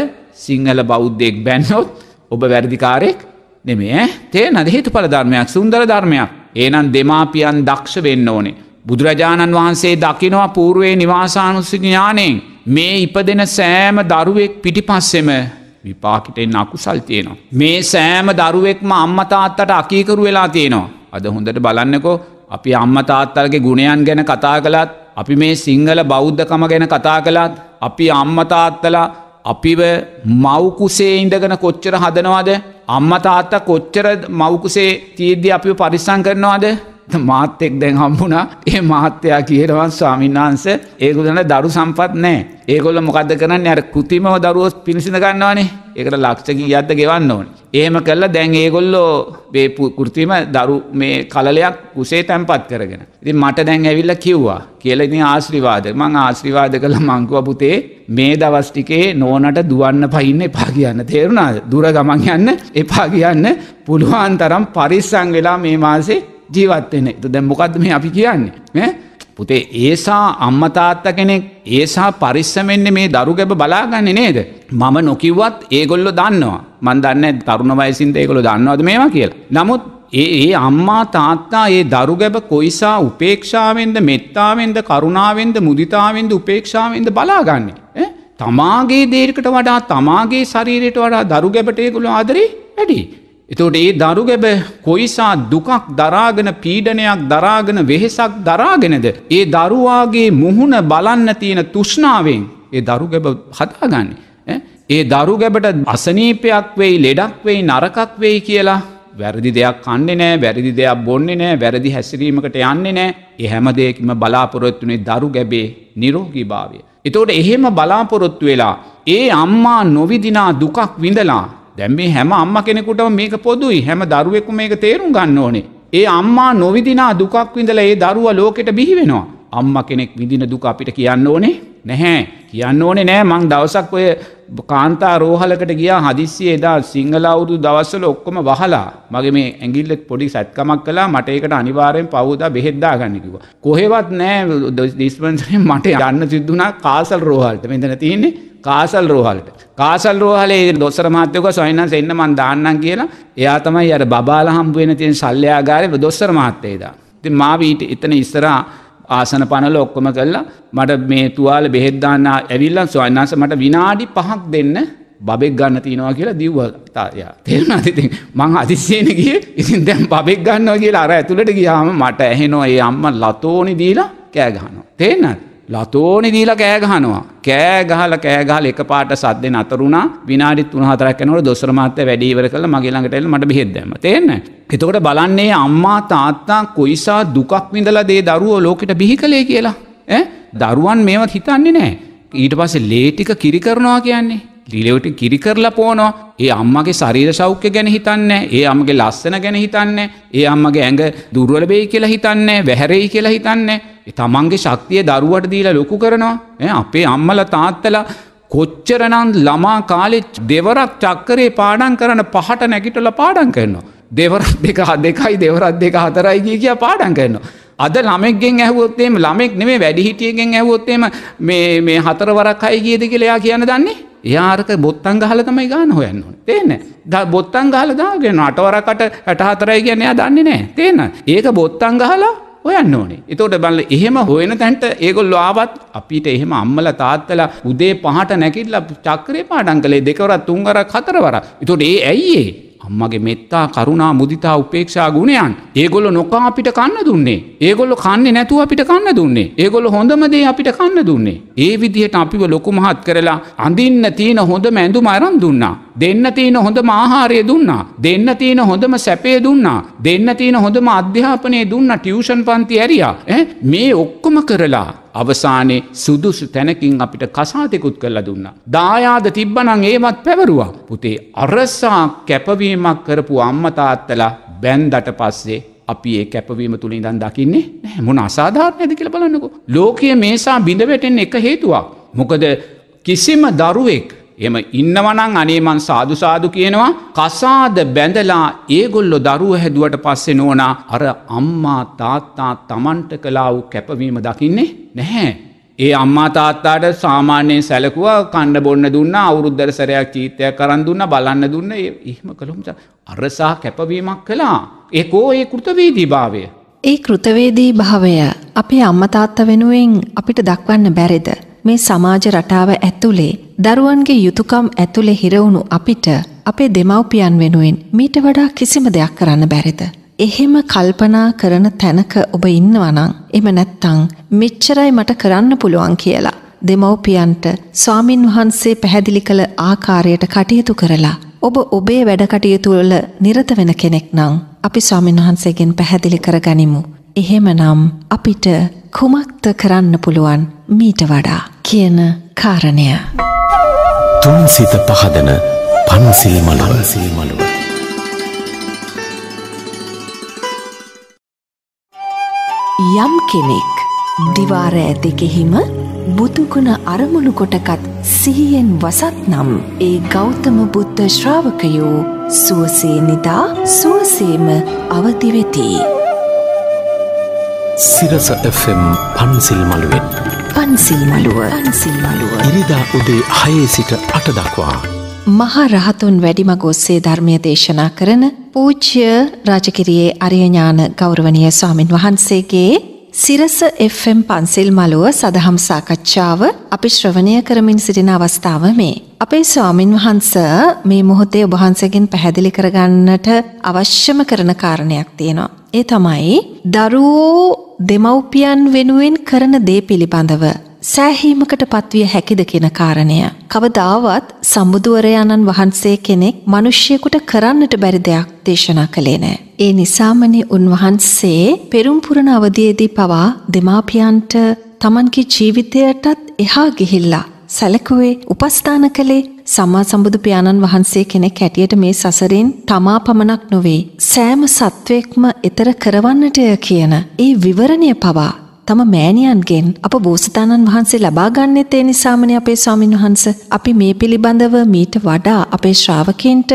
S3: සිංහල බෞද්ධයෙක් බැන්නොත් ඔබ වැරදිකාරයෙක් නෙමේ තේ නද හිතු පල ධර්මයක් සුන්දර ධර්මයක් ඒනන් දෙමාපියන් දක්ෂ වෙන්න ඕනේ. බුදුරජාණන් වහන්සේ දකිනවා පූර්ුවේ නිවාසානුසි ඥානයෙන් මේ ඉප දෙන සෑම දරුවෙක් පිටිපස්සෙම විපාකිටෙන් අකුසල් තියෙනවා. මේ සෑම දරුවෙක්ම අම්මතාත්තට අකීකරු වෙලා තියෙනවා. අද හොඳට බලන්නකෝ අපි අම්මතාත්තල්ගේ ගුණයන් ගැන කතා කළත් අපි මේ සිංහල බෞද්ධකම ගැන කතා කළත් අපි අම්මතාත්තලා අපිව මවකුසේ ඉඳගෙන කොච්චර හදනවාද අම්මතාත්තා කොච්චර මවකුසේ තියද්දි අපි පරිස්සං කරනවාද මාත්‍යෙක් දැන් හම්බුණා ඒ මහත්තයා කියනවා ස්වාමීන් වහන්සේ ඒගොල්ලන්ට දරු සම්පත් නැහැ. ඒගොල්ල මොකද්ද කරන්නේ අර කෘතිමව දරුවෝ පිනිසිඳ ගන්නවනේ. ඒකට ලක්ෂ කීයක්ද ගෙවන්න ඕනේ. එහෙම කළා දැන් ඒගොල්ලෝ මේ කෘතිම දරු මේ කලලයක් කුසේ තැම්පත් කරගෙන. ඉතින් මට දැන් ඇවිල්ලා කිව්වා කියලා ඉතින් ආශිර්වාද. මං ආශිර්වාද කළා මං කිව්වා පුතේ මේ දවස් ටිකේ නෝනට දුවන්න පයින්න එපා කියන්න. තේරුණාද? දුර ගමන් යන්න එපා කියන්න. පුළුවන් තරම් පරිස්සම් වෙලා මේ මාසේ ජීවත්වෙන තු දැ මොකක්ද මේ අපි කියන්නේ පුතේ ඒසා අම්මතාත්ත කෙනෙක් ඒසා පරිස්සමෙන්න්න මේ දරු ගැබ බලාගන්න නේද. මම නොකිව්වත් ඒගොල්ලො දන්නවා. මන් දන්න තරුණ වයසින්ද ඒකොළො දන්නවද මේවා කියලා. නමුත් ඒ ඒ අම්මා තාත්තා ඒ දරු ගැබ කොයිසා උපේක්ෂාවෙන්ද මෙත්තාවෙන්ද කරුණාවෙන්ද මුදිතාවෙන්ද උපේක්ෂාවෙන්ද බලාගන්නේ. තමාගේ දේරකට වඩා තමාගේ ශරීරයට වඩා දරු ගැබට ඒගොලො ආදරේ වැඩි. එතෝට ඒ දරු ගැබ කොයිසා දුකක් දරාගෙන පීඩනයක් දරාගෙන වෙහෙසක් දරාගෙනද. ඒ දරුවාගේ මුහුණ බලන්න තියෙන තුෂ්නාවෙන් ඒ දරු ගැබ හදාගන්නේ. ඒ දරු ගැබට අසනීපයක් වෙයි ලෙඩක් වෙයි නරකක් වෙයි කියලා වැරදි දෙයක් කන්නේ නෑ වැරදි දෙයක් බොන්නේ නෑ වැරදි හැසිරීමකට යන්නේ නෑ එහැම දෙයකම බලාපොරොත්තුනේ දරු ගැබේ නිරෝගී භාවය. එතෝට එහෙම බලාපොරොත්තු වෙලා ඒ අම්මා නොවිදිනා දුකක් විඳලා දැම් මේ හැම අම්ම කෙනෙකුටම මේක පොදුයි හැම දරුවෙකු මේක තේරුම් ගන්න ඕනේ. ඒ අම්මා නොවිදිනා දුකක් විඳල ඒ දරුව ලෝකෙට බිහිවෙනවා. අම්ම කෙනෙක් විදින දුක අපිට කියන්න ඕනේ නැහැ කියන්න ඕනේ නෑ මං දවසක් ඔය කාන්තා රෝහලකට ගියා හදිස්සිය එදා සිංහල අවුරුදු දවස්වල ඔක්කොම වහලා මගේ මේ ඇඟිල්ල පොඩි සැත්කමක් කළා මට ඒකට අනිවාර්යෙන් පවුදා බෙහෙත් දාගන්න කිව්වා. කොහෙවත් නෑ ඩිස්පෙන්සරි මට යන්න සිද්ධ වුණා කාසල් රෝහලට. මෙතන තියෙන්නේ කාසල් රෝහලට. කාසල් රෝහලේ දොස්තර මහත්තයෝ සොයනන්ස එන්න මන් දාන්නම් කියලා එයා තමයි අර බබාලා හම්බ වෙන තියෙන ශල්‍යයාගාරේ දොස්තර මහත්තයා ඉදා. ඉතින් මාව ඊට එතන ඉස්සරහා ආසන පනල ඔක්කොම කරලා මට මේ තුවාල බෙහෙද්දාන්න ඇවිල්ලන් ස්වන්නාස මට විනාඩි පහක් දෙන්න බෙක් ගන්න තියනවා කියලා දිව්වතායා තෙරන අතිති මං අතිස්සේනගේ ඉසින් දැම් බෙක් ගන්නවා කියලා අර ඇතුළට ගියාම මට ඇහෙනෝ ඒ අම්ම ලතෝනි දීලා කෑගහනවා. තේනත්. ලතෝනි දීලා කෑ ගහනවා. කෑ ගහලා කෑ ගහලා එකපාරට සද්දේ නතරුණා. විනාඩි 3-4ක් යනකොට දොස්තර මහත්තයා වැඩි ඉවර කළා මගේ ළඟට එන්න මට බෙහෙත් දැම්මා. තේන්නේ? එතකොට බලන්නේ අම්මා තාත්තා කොයිසා දුකක් විඳලා දේ දරුවෝ ලෝකෙට බිහි කළේ කියලා. ඈ? දරුවන් මේවත් හිතන්නේ නැහැ. ඊට පස්සේ ලේ ටික කිරි කරනවා කියන්නේ ලිලෙවට කිරි කරලා පෝනවා ඒ අම්මගේ ශරීර සෞඛ්‍ය ගැන හිතන්න ඒ අමගේ ලස්සන ගැන හිතන්න ඒ අම්මගේ ඇඟ දුර්වල බෙයි කියලා හිතන්න වැහැරෙයි කියලා හිතන්න තමන්ගේ ශක්තිය දරුවට දීලා ලොකු කරනවා අපේ අම්මල තාත්තලා කොච්චරනන් ළමා කාලෙ දෙවරක් චක්කරේ පාඩන් කරන පහට නැගිටල පාඩන් කරනවා දෙවරත් දෙක දෙකයි දෙවරත් දෙක හතරයි කිය කියා පාඩන් කරනවා අද ළමෙක්ගෙන් ඇහුවොත්තේම ළමෙක් නෙමේ වැඩිහිටියගෙන් ඇහුවොත්තේම මේ හතරවරක් අයි ගියද කියලා එයා කියන්න දන්නේ යාරක බොත්තන් ගහල තමයි ගාන හොයන්න තේන ද බොත්තන් ගහල දාගෙන අටවරකට ඇටහතරයි ගැන එයා දන්නේ නෑ තේන ඒක බොත්තන් ගහලා ඔයන්න ඕනේ එතෝට බල්ල එහෙම හොයන තැන්ට ඒගොල්ල ආවත් අපිට එහෙම අම්මල තාත්තල උදේ පහට නැකිල්ල චක්‍රේ පාඩන් කලේ දෙකවරත් තුන්වර කතරවර එතොට ඒ ඇයිඒ අම්මගේ මෙත්තා කරුණා මුදිතා උපේක්ෂා ගුණයන් ඒගොල්ල නොකා අපිට කන්න දුන්නේ ඒගොල්ල කන්නේ නැතුව අපිට කන්න දුන්නේ ඒගොල්ල හොඳමදේ අපිට කන්න දුන්නේ ඒ විදිහට අපිව ලොකු මහත් කරලා අඳින්න තියෙන හොඳ මැඳු මරන් දුන්නා දෙන්න තියෙන හොඳම ආහාරය දුන්නා දෙන්න තියෙන හොඳම සැපේ දුන්නා දෙන්න තියෙන හොඳම අධ්‍යාපනය දුන්න ටියෂන් පන්ති ඇරියා මේ ඔක්කොම කරලා අවසානයේ සුදුසු තැනකින් අපිට කසාතෙකුත් කරලා දුන්න. දායාද තිබ්බනං ඒවත් පැවරුවා. පුතේ අරසා කැපවීමක් කරපු අම්මතාත්තලා බැන්දට පස්සේ අපි ඒ කැපවීම තුළින් දන් දකින්නේ නෑ මොන අසාධාරණ ඇද කියල බලන්නකෝ. ලෝකය මේසා බිඳවැටෙන් එක හේතුවක්. මොකද කිසිම දරුවෙක් එම ඉන්නවනං අනේමන් සාධසාදු කියනවා කසාද බැඳලා ඒගොල්ලො දරුව හැදුවට පස්සෙ නෝනා අර අම්මා තාත්තා තමන්ට කලාව් කැපවීම දකින්නේ නැහැ. ඒ අම්මා තාත්තාට සාමාන්‍යයෙන් සැලකුව කණ්ඩ බොන්න දුන්න අවුරුද්දර සැරයක් චීතය කරන් දුන්න බලන්න දුන්න ඉහම කළුම්ට අරසා කැපවීමක් කලා. ඒකෝ ඒ කෘතවේදී භාවය.
S2: ඒ කෘතවේදී භාවය අපේ අම්මතාත්ත වෙනුවෙන් අපිට දක්වන්න බැරිද. මේ සමාජ රටාව ඇතුලේ දරුවන්ගේ යුතුයකම් ඇතුලේ හිරවුණු අපිට අපේ දෙමව්පියන් වෙනුවෙන් මීට වඩා කිසිම දෙයක් කරන්න බැරිද? එහෙම කල්පනා කරන තැනක ඔබ ඉන්නවා නම් එහෙම නැත්තම් මෙච්චරයි මට කරන්න පුළුවන් කියලා දෙමව්පියන්ට ස්වාමින් වහන්සේ පැහැදිලි කළ ආකාරයට කටයුතු කරලා ඔබ ඔබේ වැඩ කටයුතු වල නිරත වෙන කෙනෙක් නම් අපි ස්වාමීන් වහන්සේගෙන් පැහැදිලි කරගනිමු. එහෙමනම් අපිට කුමක්ද කරන්න පුළුවන් මීට වඩා කියන කාරණය.
S1: තුන් සිත පහදන පන්සිල් මලුව සිල් මලුව.
S2: යම් කෙනෙක් දිවාර ඇතෙකෙහිම බුදුගුණ අරමුණු කොටකත් සිහියෙන් වසත් නම් ඒ ගෞතම බුද්ධ ශ්‍රාවකයෝ සුවසේ නිදා සුවසේම අවදිවෙතිී.
S1: සිරස Fම් පන්සිල් මළුවෙන් පන්සිල් මළුව පන්සිල් මළුව ඉරිදා උදේ හයේ සිට අට දක්වා
S2: මහා රහතුන් වැඩිම ගොස්සේ ධර්මය දේශනා කරන පූජ්‍ය රාජකිරයේ අරියඥාන ගෞරවනය ස්වාමින් වහන්සේගේ සිරස Fම් පන්සිල් මළුව සදහම් සාකච්ඡාව අපි ශ්‍රවණය කරමින් සිටින අවස්ථාව මේ. අපේ ස්වාමින් වහන්ස මේ මොහොතේ ඔබහන්සගෙන් පැහැදිලි කරගන්නට අවශ්‍යම කරන කාරණයක් තියෙනවා. ඒ තමයි දරුවෝ දෙමව්පියන් වෙනුවෙන් කරන දේ පිළිබඳව සෑහීමකට පත්විය හැකිද කියන කාරණය. කවදාවත් සම්බුදුවරයාණන් වහන්සේ කෙනෙක් මිනිස්්‍යයෙකුට කරන්නට බැරි දෙයක් දේශනා කළේ නෑ. ඒ නිසාමනේ උන්වහන්සේ පෙරුම්පුරණ අවධියේදී පවා දෙමාපියන්ට තමන්ගේ ජීවිතයටත් එහා ගිහිල්ලා සැලකුවේ උපස්ථාන කළේ සම්මා සම්බුදු පියාණන් වහන්සේ කෙනෙක් හැටියට මේ සසරෙන් තමා පමණක් නොවේ සෑම සත්වෙක්ම ඊතර කරවන්නටය කියන ඒ විවරණය පවා තම මෑණියන්ගෙන් අප බෝසතාණන් වහන්සේ ලබා ගන්නෙත් ඒ නිසාමනේ අපේ ස්වාමින් වහන්ස අපි මේ පිළිබඳව මීට වඩා අපේ ශ්‍රාවකයන්ට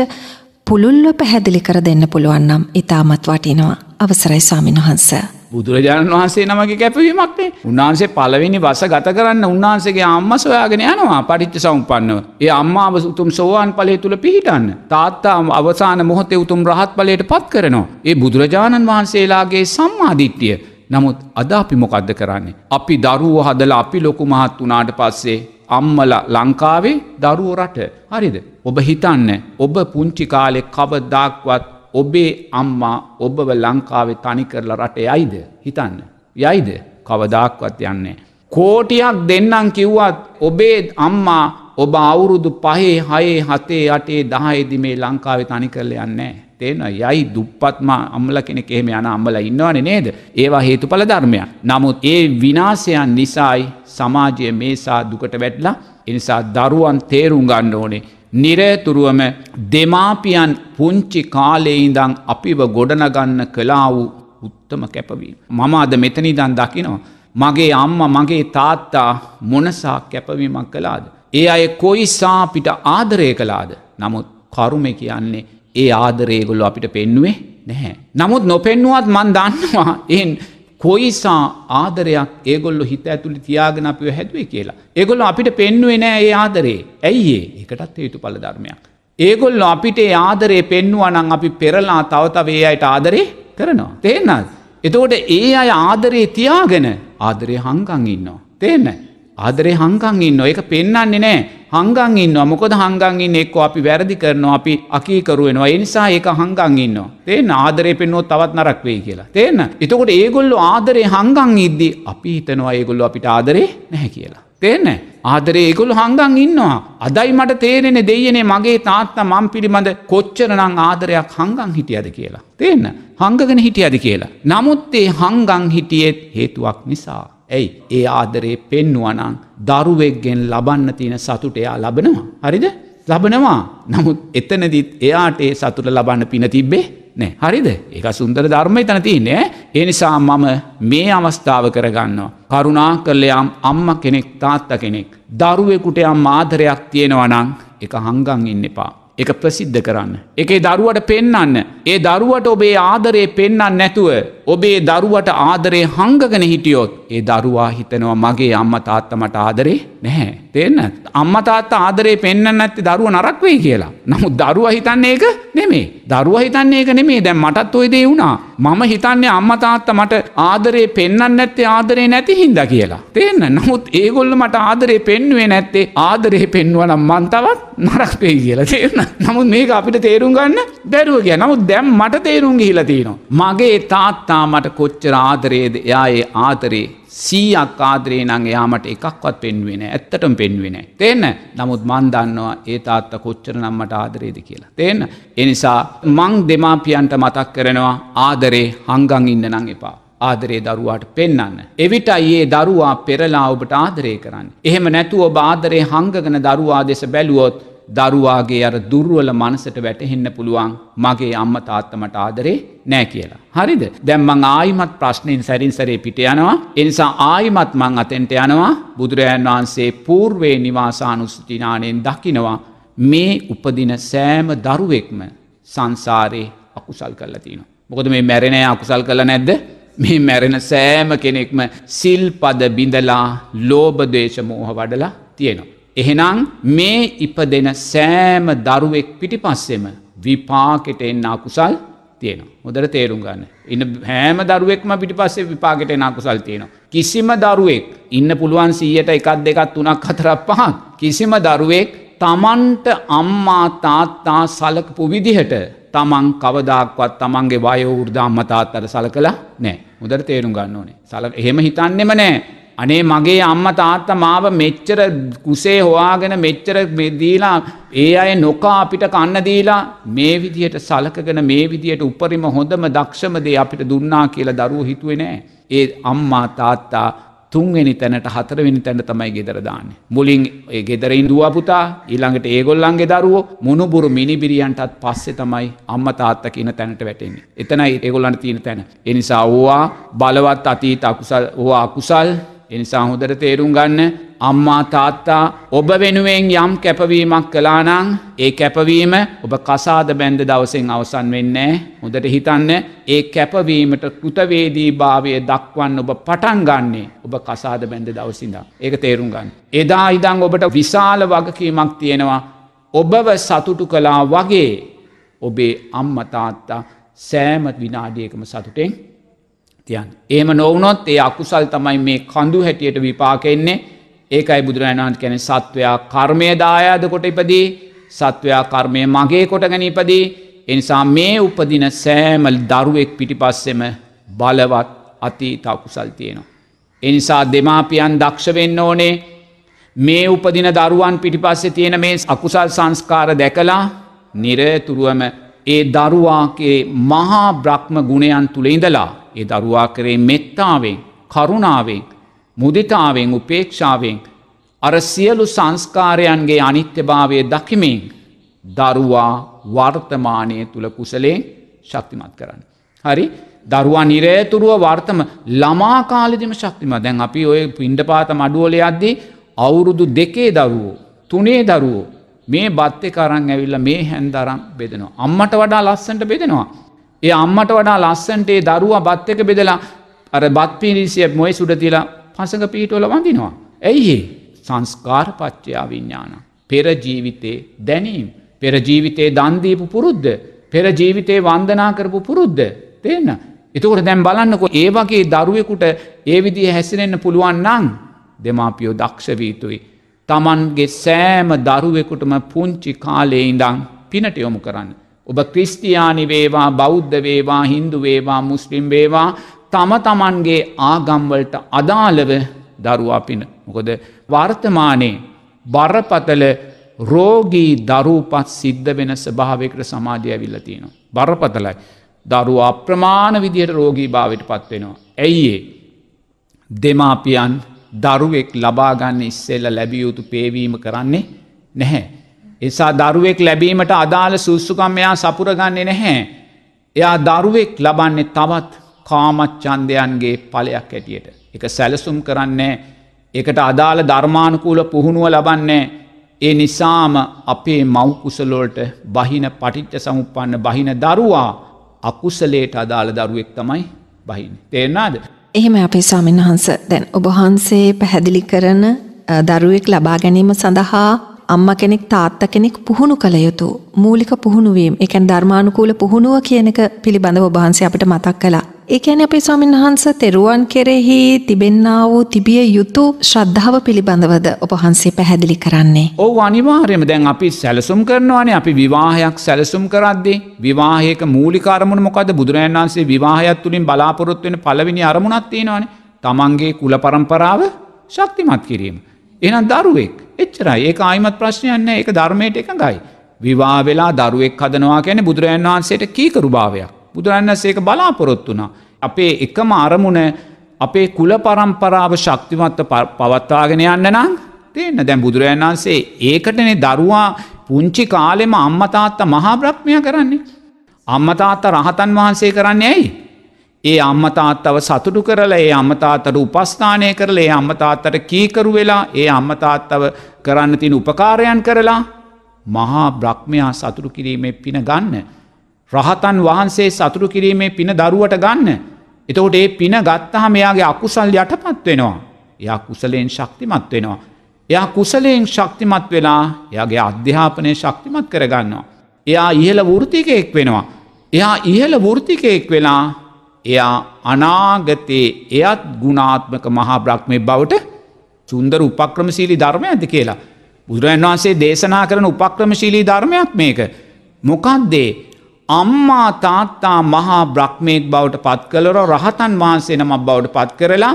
S2: පුළුල්ව පැහැදිලි කර දෙන්න පුළුවන් නම් ඊටමත් වටිනවා අවසරයි ස්වාමින් වහන්සේ
S3: බුදුරජාණන් වහන්සේ නමගේ කැපවීමක්නේ උන්වහන්සේ පළවෙනි වස ගත කරන්න උන්වහන්සේගේ අම්ම සොයාගෙන යනවා පරිච්ච සම්පන්නව. ඒ අම්මාව උතුම් සෝවාන් පලේ තුළ පිහිටන්න. තාත්තා අවසාන මොහොතේ උතුම් රහත් පලයට පත් කරනවා. ඒ බුදුරජාණන් වහන්සේලාගේ සම්මාධිට්්‍යිය. නමුත් අද අපි මොකක්ද කරන්නේ. අපි දරුව හදල අපි ලොකු මහත් වනාට පස්සේ අම්මල ලංකාවේ දරුවරට හරිද. ඔබ හිතන්න ඔබ පුංචි කාලෙ කවදදාක්වත් ඔබේ අම්මා ඔබව ලංකාවේ තනි කරලා රට යයිද හිතන්න. යයිද කවදාක්වත් යන්නේ. කෝටියක් දෙන්නම් කිව්වත් ඔබේ අම්මා ඔබ අවුරුදු පහේ හයේ හතේ අටේ දහයේදි මේ ලංකාවේ තනි කරල යන්නේ. තේන යයි දුප්පත්ම අම්ල කෙනෙ එහෙම යන අම්බල ඉන්නවන නේද. ඒවා හේතු පල ධර්මයක්. නමුත් ඒ විනාසයන් නිසායි සමාජය මේසා දුකට වැටලා එනිසා දරුවන් තේරුම් ගන්න ඕනේ නිරේතුරුවම දෙමාපියන් පුංචි කාලෙයිඉඳං අපිව ගොඩනගන්න කලා වූ උත්තම කැපවීම. මම අද මෙතනිදන් දකිනවා. මගේ අම්ම මගේ තාත්තා මොනසා කැපවීමක් කලාද. ඒ අය කොයි සාපිට ආදරය කලාද. නමුත් කරුම කියන්නේ ඒ ආදරේගොල්ලු අපිට පෙන්නුවේ නැහැ. නමුත් නොපෙන්නුවත් මන් දන්නවා එන් කොයිසා ආදරයක් ඒගොල්ලො හිත ඇතුළි තියාගෙන අපිව හැදුවේ කියලා. ඒගොල්ලො අපිට පෙන්නුවේ නෑ ඒ ආදරේ ඇයිඒ එකටත් යුතු පල ධර්මයක්. ඒගොල්ලො අපිට ආදරේ පෙන්නුවනං අපි පෙරලා තවතවේ අයට ආදරේ කරනවා. තේනත්. එතකොට ඒ අය ආදරේ තියාගෙන ආදරේ හංකං ඉන්නවා. තේන්න. ආදරේ හංකං ඉන්න ඒක පෙන්න්නන්නේ නෑ හංගන් ඉන්නවා මොකද හංගන් ඉන්න එක්ක අපි වැරදි කරනවා අපි අකීකරුවෙනවා එනිසා ඒක හංගන් ඉන්නවා තේ ආදරය පෙන්නුවොත් තවත් නරක් වෙයි කියලා තේන්න එතකොට ඒගොල්ලෝ ආදරේ හංගන් ඉද්දි අපි හිතනවා ඒගොල්ලෝ අපිට ආදරේ නැහැ කියලා තේන්න ආදරේ ඒගොල්ලු හංගන් ඉන්නවා අදයි මට තේරෙන දෙයනේ මගේ තාත්තා මම් පිළිබඳ කොච්චරනං ආදරයක් හංගන් හිටියද කියලා තේන්න හංගගෙන හිටියද කියලා නමුත් ඒ හංගන් හිටියෙත් හේතුවක් නිසා ඇයි ඒ ආදරේ පෙන්නුවනං දරුවෙක්ගෙන් ලබන්න තියෙන සතුට එයා ලබනවා. හරිද ලබනවා නමුත් එතනදිත් එයාට ඒ සතුට ලබන්න පින තිබ්බේ නෑ හරිද එක සුන්දර ධර්ම තන තියන්නේ ඒ නිසා මම මේ අවස්ථාව කරගන්නවා. කරුණා කරලයම් අම්ම කෙනෙක් තාත්ත කෙනෙක් දරුවෙකුට යම් ආදරයක් තියෙනවනං එක හංගන් ඉන්න එපා. එක ප්‍රසිද්ධ කරන්න. එකේ දරුවට පෙන්නන්න. ඒ දරුවට ඔබේ ආදරේ පෙන්නන්න නැතුව. ඔබේ දරුවට ආදරේ හංගගෙන හිටියොත්. ඒ දරුවා හිතනවා මගේ අම්ම තාත්තමට ආදරේ නැහැ. තියන්න. අම්මතාත්ත ආදරේ පෙන්න්න ඇති දරුව නරක්වේ කියලා. නමුත් දරුව හිතන්නේ එක නෙමේ. දරුව හිතන්නේ එක නෙමේ දැන් මටත් ඔයදේ වුණා. මම හිතන්නේ අම්ම තාත්තා මට ආදරේ පෙන්වන්න නැත්තේ ආදරේ නැති හින්දා කියලා. තේන්න. නමුත් ඒගොල්ලෝ මට ආදරේ පෙන්වුවේ නැත්තේ ආදරේ පෙන්වනම් මං තවත් නරක වෙයි කියලා. තේන්න. නමුත් මේක අපිට තේරුම් ගන්න බැරුව ගියා. නමුත් දැන් මට තේරුම් ගිහිලා තියෙනවා. මගේ තාත්තා මට කොච්චර ආදරේද? එයා ඒ ආදරේ සීයක් ආදරේ නං යාමට එකක්වත් පෙන්වෙන ඇත්තටම පෙන්වෙන. තියන්න නමුත් මන්දන්නවා ඒ තාත්ත කොච්චර නම්මට ආදරේද කියලා. තියන්න එනිසා මං දෙමාපියන්ට මතක් කරනවා ආදරේ හංගං ඉන්න නං එපා. ආදරේ දරුවාට පෙන්න්න. එවිටයි ඒ දරුවා පෙරලා ඔබට ආදරය කරන්න. එහෙම නැතුව ඔබ ආදරේ හංගගන දරුවා දෙස බැලුවොත් දරුවාගේ අර දුර්ුවල මනසට වැටහෙන්න පුළුවන් මගේ අම්ම තාත්තමට ආදරේ නෑ කියලා. හරිද දැම්මං ආයිමත් ප්‍රශ්නයෙන් සැරින් සරේ පිට යනවා. එනිසා ආයිමත් මං අතෙන්ට යනවා බුදුරජන් වහන්සේ පූර්වේ නිවාසානුස්තිනානයෙන් දකිනවා මේ උපදින සෑම දරුවෙක්ම සංසාරයේ අකුසල් කරලා තියෙනවා. මොකද මේ මැරෙනය අකුසල් කළ නැද්ද මේ මැරෙන සෑම කෙනෙක්ම සිල්පද බිඳලා ලෝබදේශමෝහ වඩලා තියෙනවා. එහෙනම් මේ ඉපදෙන සෑම දරුවෙක් පිටිපස්සෙම විපාකෙට එන්න අකුසල් තියෙන. හොදර තේරුම් ගන්න. ඉන්න හෑම දරුවෙක්ම පිටිපස්සේ විපාගෙට එන අකුසල් තියෙන. කිසිම දරුවෙක් ඉන්න පුළුවන් සීයට එකක් දෙකත් තුනක් හතරක් පහක්. කිසිම දරුවෙක් තමන්ට අම්මා තාත්තා සලකපු විදිහට තමන් කවදක්වත් තමන්ගේ වයවෘර්ධාම්මතාත්තර සල කලා නෑ මුදර තේරුම් ගන්න ඕනේ සල එහෙම හිතන්නෙම නෑ අනේ මගේ අම්ම තාත්ත මාව මෙච්චර කුසේ හොයාගෙන මෙච්චර දීලා ඒ අය නොකා අපිට කන්න දීලා මේ විදියට සලකගෙන මේ විදියට උපරිම හොඳම දක්ෂමදේ අපිට දුන්නා කියලා දරුව හිතුවේ නෑ. ඒ අම්මා තාත්තා තුන්වෙනි තැනට හතරවෙනි තැන තමයි ගෙදරදාන්න. මුලින් ගෙදරින් දුවපුතා ඊළඟට ඒගොල්ලන්ගේ දරුවෝ මුණුබුරු මිනිබිරියන්ටත් පස්සේ තමයි අම්ම තාත්ත කියන තැනට වැටෙන්නේ. එතනයි ඒගොල්ලන්ට තියෙන තැන. එනිසා ඕවා බලවත් අතීත අකුසල් ඕවා අකුසල් එනිසා හොදට තේරුම් ගන්න අම්මා තාත්තා ඔබ වෙනුවෙන් යම් කැපවීමක් කලානං ඒ කැපවීම ඔබ කසාද බැන්ද දවසෙන් අවසන් වෙන්නේ හොදට හිතන්න ඒ කැපවීමට කෘතවේදී භාවය දක්වන්න ඔබ පටන් ගන්නේ ඔබ කසාද බැන්ද දවසිඳ ඒක තේරුම් ගන්න. එදා ඉදං ඔබට විශාල වගකීමක් තියෙනවා ඔබව සතුටු කලා වගේ ඔබේ අම්මතාත්තා සෑමත් විනාඩියකම සතුටෙන් තියන්. ඒම නොවනොත් ඒ අකුසල් තමයි මේ කඳු හැටියට විපාකෙන්නේ ඒකයි බුදුරජාණන් කැනෙ සත්වයා කර්මය දායාද කොට ඉපදී සත්වයා කර්මය මගේ කොට ගැනීපදී එනිසා මේ උපදින සෑමල් දරුවෙක් පිටිපස්සෙම බලවත් අති තකුසල් තියෙනවා. එනිසා දෙමාපියන් දක්ෂවෙන්න ඕනේ මේ උපදින දරුවන් පිටිපස්සෙ තියෙන මේ අකුසල් සංස්කාර දැකලා නිරතුරුවම ඒ දරුවාගේ මහා බ්‍රහ්ම ගුණයන් තුළඉඳලා ඒ දරුවා කරේ මෙත්තාවෙන් කරුණාවෙන් මුදිතාවෙන් උපේක්ෂාවෙන් අර සියලු සංස්කාරයන්ගේ අනිත්‍යභාවය දකිමින් දරුවා වර්තමානය තුළ කුසලේ ශක්තිමත් කරන්න. හරි දරුවා නිරේතුරුව වර්තම ළමාකාලදිම ශක්තිම දැන් අපි ඔය පින්ඩ පාත මඩුවල අද්දී අවුරුදු දෙකේ දරුවෝ තුනේ දරුවෝ මේ බත්තෙ කරං ඇවිල්ල මේ හැන්දරම් බෙදෙනවා. අම්මට වඩා ලස්සට බෙදෙනවා. ඒ අම්මට වඩා ලස්සන්ටේ දරුවා බත්තක බෙදලා අර බත් පිරිසිය මොයි සුඩතිලා පසඟ පිහිටවල වඳිනවා. ඇයිඒ සංස්කාර පච්චයා විඤ්ඥාන. පෙරජීවිතේ දැනීම්. පෙරජීවිතේ දන්දීපු පුරුද්ධ. පෙරජීවිතේ වන්දනා කරපු පුරුද්ධ. තියන්න. එතකොට දැම් බලන්නකො ඒ වගේ දරුවෙකුට ඒ විදිහ හැසිරෙන්න්න පුළුවන් නං දෙමාපියෝ දක්ෂවීතුයි. තමන්ගේ සෑම දරුවෙකුටම පුංචි කාලේ ඉඳං පිනට යොමු කරන්න. ඔබ ක්‍රිස්තියානි වේවා බෞද්ධ වේවා හින්දු වේවා මුස්ලිම් වේවා තම තමන්ගේ ආගම්වලට අදාළව දරුවා පින. මොකොද වර්තමානයේ බරපතල රෝගී දරූපත් සිද්ධ වෙන ස්භාවකර සමාජය ඇවිල්ලතියෙනවා. බරපතලයි. දරුවා ප්‍රමාණ විදියට රෝගී භාවිට පත්වෙනවා. ඇයිඒ. දෙමාපියන් දරුවෙක් ලබාගන්න ඉස්සෙල්ල ලැබියයුතු පේවීම කරන්නේ නැහැ. එසා දරුවෙක් ලැබීමට අදාළ සුස්සුකම් එයා සපුරගන්නේ නැහැ. එයා දරුවෙක් ලබන්නේ තවත් කාමච්චන්දයන්ගේ පලයක් ඇටියට. එක සැලසුම් කරන්නේ එකට අදාළ ධර්මානුකූල පුහුණුව ලබන්නේ ඒ නිසාම අපේ මෞකුසලෝල්ට බහින පටිච්ච සමුපන්න බහින දරුවා අකුසලේට අදාළ දරුවෙක් තමයි බහින. තේරනාද.
S2: එහෙම අපේ ස්වාමීන් වහන්ස දැන් ඔබහන්සේ පැහැදිලි කරන දරුවෙක් ලබා ගැනීම සඳහා අම්මා කෙනෙක් තාත්තා කෙනෙක් පුහුණු කළ යුතු මූලික පුහුණුවීම් ඒ කියන්නේ ධර්මානුකූල පුහුණුව කියන එක පිළිබඳව ඔබ වහන්සේ අපිට මතක් කළා. ඒ කියන්නේ අපේ ස්වාමීන් වහන්ස තෙරුවන් කෙරෙහි තිබෙන්නා වූ තිබිය යුතු ශ්‍රද්ධාව පිළිබඳවද ඔබහන්සේ පැහැදිලි කරන්නේ.
S3: ඕ අනිවාර්යම දැන් අපි සැලසුම් කරනවානේ අපි විවාහයක් සැලසුම් කරද්දේ විවාහයක මූලිකාරමුණ මොකද බුදුරන් වන්සේ විවාහයක් තුළින් බලාපොරොත් වෙන පලවිනි අරමුණත්තියෙනවාන තමන්ගේ කුල පරම්පරාව ශක්තිමත් කිරීම. එනම් දරුවෙක් එච්චරයි ඒ අයිමත් ප්‍රශ්නයන්න ඒක ධර්මයට එක ගයි. විවා වෙලා දරුවෙක් හදනවා කැන බුදුරන් වහන්සේට කීකරුභාවයක්. බුදුරන්නස් ඒක බලාපොරොත්තු වනා. අපේ එකම අරමුණ අපේ කුල පරම්පරාව ශක්තිමත්ත පවත්වාගෙන යන්න නම් තියන්න දැන් බුදුරජන් වන්සේ ඒකටනේ දරුවා පුංචි කාලෙම අම්මතාත්ත මහා බ්‍රහ්මය කරන්නේ. අම්මතාත්ත රහතන් වහන්සේ කරන්න ඇයි. ඒ අම්මතාත්තව සතුටු කරලා ඒ අම්මතාත්තට උපස්ථානය කරලා ඒ අම්මතාත්තට කීකරු වෙලා ඒ අම්මතාත්තව කරන්න තින උපකාරයන් කරලා මහා බ්‍රහ්මයා සතුරු කිරීමේ පින ගන්න. රහතන් වහන්සේ සතුරු කිරීමේ පින දරුවට ගන්න. එතකොට ඒ පින ගත්තහ මෙයාගේ අකුසල් යටපත් වෙනවා. එයා කුසලයෙන් ශක්තිමත් වෙනවා. එයා කුසලයෙන් ශක්තිමත් වෙලා එයාගේ අධ්‍යාපනය ශක්තිමත් කරගන්නවා. එයා ඉහළ වෘතිකයෙක් වෙනවා. එයා ඉහළ වෘතිකයෙක් වෙලා එයා අනාගතයේ එයත් ගුණාත්මක මහා බ්‍රහ්මය බවට සුන්දර උපක්‍රමශීලි ධර්මය ඇති කියලා. බුදුරන් වහන්සේ දේශනා කරන උපක්‍රමශීලී ධර්මයක් මේක. මොකක්දේ අම්මා තාත්තා මහා බ්‍රහ්මයෙක් බවට පත් කළර රහතන් වහන්සේ නමක් බවට පත් කරලා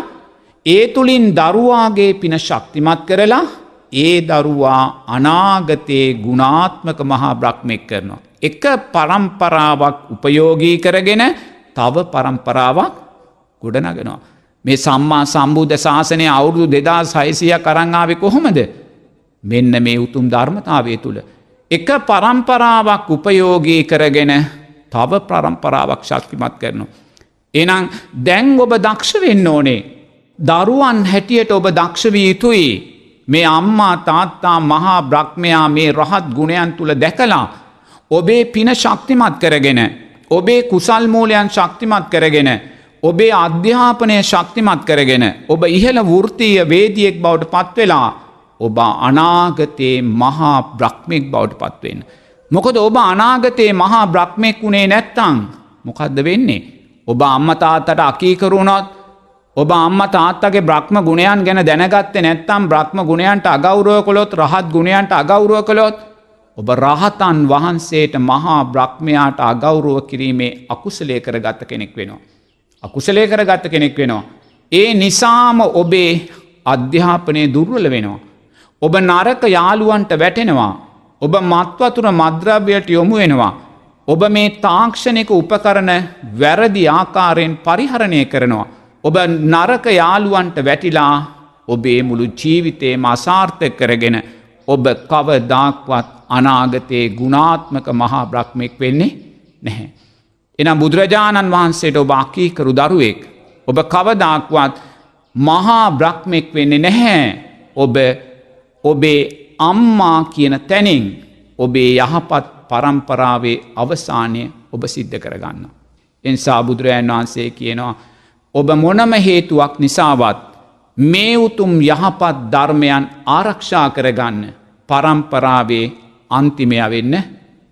S3: ඒ තුළින් දරුවාගේ පින ශක්තිමත් කරලා ඒ දරුවා අනාගතයේ ගුණාත්මක මහා බ්‍රහ්මෙක් කරනවා. එක පරම්පරාවක් උපයෝගී කරගෙන තව පරම්පරාවක් ගොඩනගෙනවා. මේ සම්මා සම්බුද්ධ ශාසනය අවුරුදු දෙදා සයිසිය කරංාව කොහොමද මෙන්න මේ උතුම් ධර්මතාවය තුළ එක පරම්පරාවක් උපයෝගී කරගෙන තව ප්‍රරම්පරාවක් ශක්තිමත් කරනවා. එනම් දැන් ඔබ දක්ෂ වෙන්න ඕනේ. දරුවන් හැටියට ඔබ දක්ෂවී යුතුයි. මේ අම්මා තාත්තා මහා බ්‍රක්්මයා මේ රහත් ගුණයන් තුළ දැකලා. ඔබේ පින ශක්තිමත් කරගෙන. ඔබේ කුසල්මූලයන් ශක්තිමත් කරගෙන. ඔබේ අධ්‍යාපනය ශක්තිමත් කරගෙන. ඔබ ඉහළ වෘතිය වේදියෙක් බවට පත්වෙලා ඔබ අනාගතයේ මහා බ්‍රක්්මෙක් බවට පත්වෙන්. මොකද ඔබ අනාගතයේ මහා බ්‍රක්්මෙක් වුණේ නැත්තං මොකක්ද වෙන්නේ. ඔබ අම්මතාත්තට අකීකරුණොත් ඔබ අම්ම තාත්තගේ බ්‍රහ්ම ගුණයන් ගැන දැනගත්තේ නැත්තම් බ්‍රහ්ම ගුණයන්ට අගෞරුව කළොත් රහත් ගුණයන්ට අගෞරුව කළොත් ඔබ රහතන් වහන්සේට මහා බ්‍රහ්මයාට අගෞරුව කිරීමේ අකුසලය කරගත්ත කෙනෙක් වෙනවා. අකුසලය කරගත්ත කෙනෙක් වෙනවා. ඒ නිසාම ඔබේ අධ්‍යාපනය දුර්වල වෙනවා. ඔබ නරක යාළුවන්ට වැටෙනවා. ඔබ මත්වතුර මද්‍රව්‍යයට යොමු වෙනවා. ඔබ මේ තාක්ෂණයක උපකරන වැරදි ආකාරයෙන් පරිහරණය කරනවා. ඔබ නරක යාළුවන්ට වැටිලා ඔබේ මුළු ජීවිතයේ මසාර්ථ කරගෙන ඔබ කවදාක්වත් අනාගතයේ ගුණාත්මක මහා බ්‍රහ්මෙක් වෙන්නේ නැහැ. එනම් බුදුරජාණන් වහන්සේට ඔබ අකීකරු දරුවෙක්. ඔබ කවදාක්වත් මහා බ්‍රහ්මෙක් වෙන්නේ නැහැ. ඔබ ඔබේ අම්මා කියන තැනෙන් ඔබේ යහපත් පරම්පරාවේ අවසානය ඔබ සිද්ධ කරගන්න. එනිසා බුදුරජාන් වහන්සේ කියනවා ඔබ මොනම හේතුවක් නිසාවත් මේ උතුම් යහපත් ධර්මයන් ආරක්ෂා කරගන්න පරම්පරාවේ අන්තිමය වෙන්න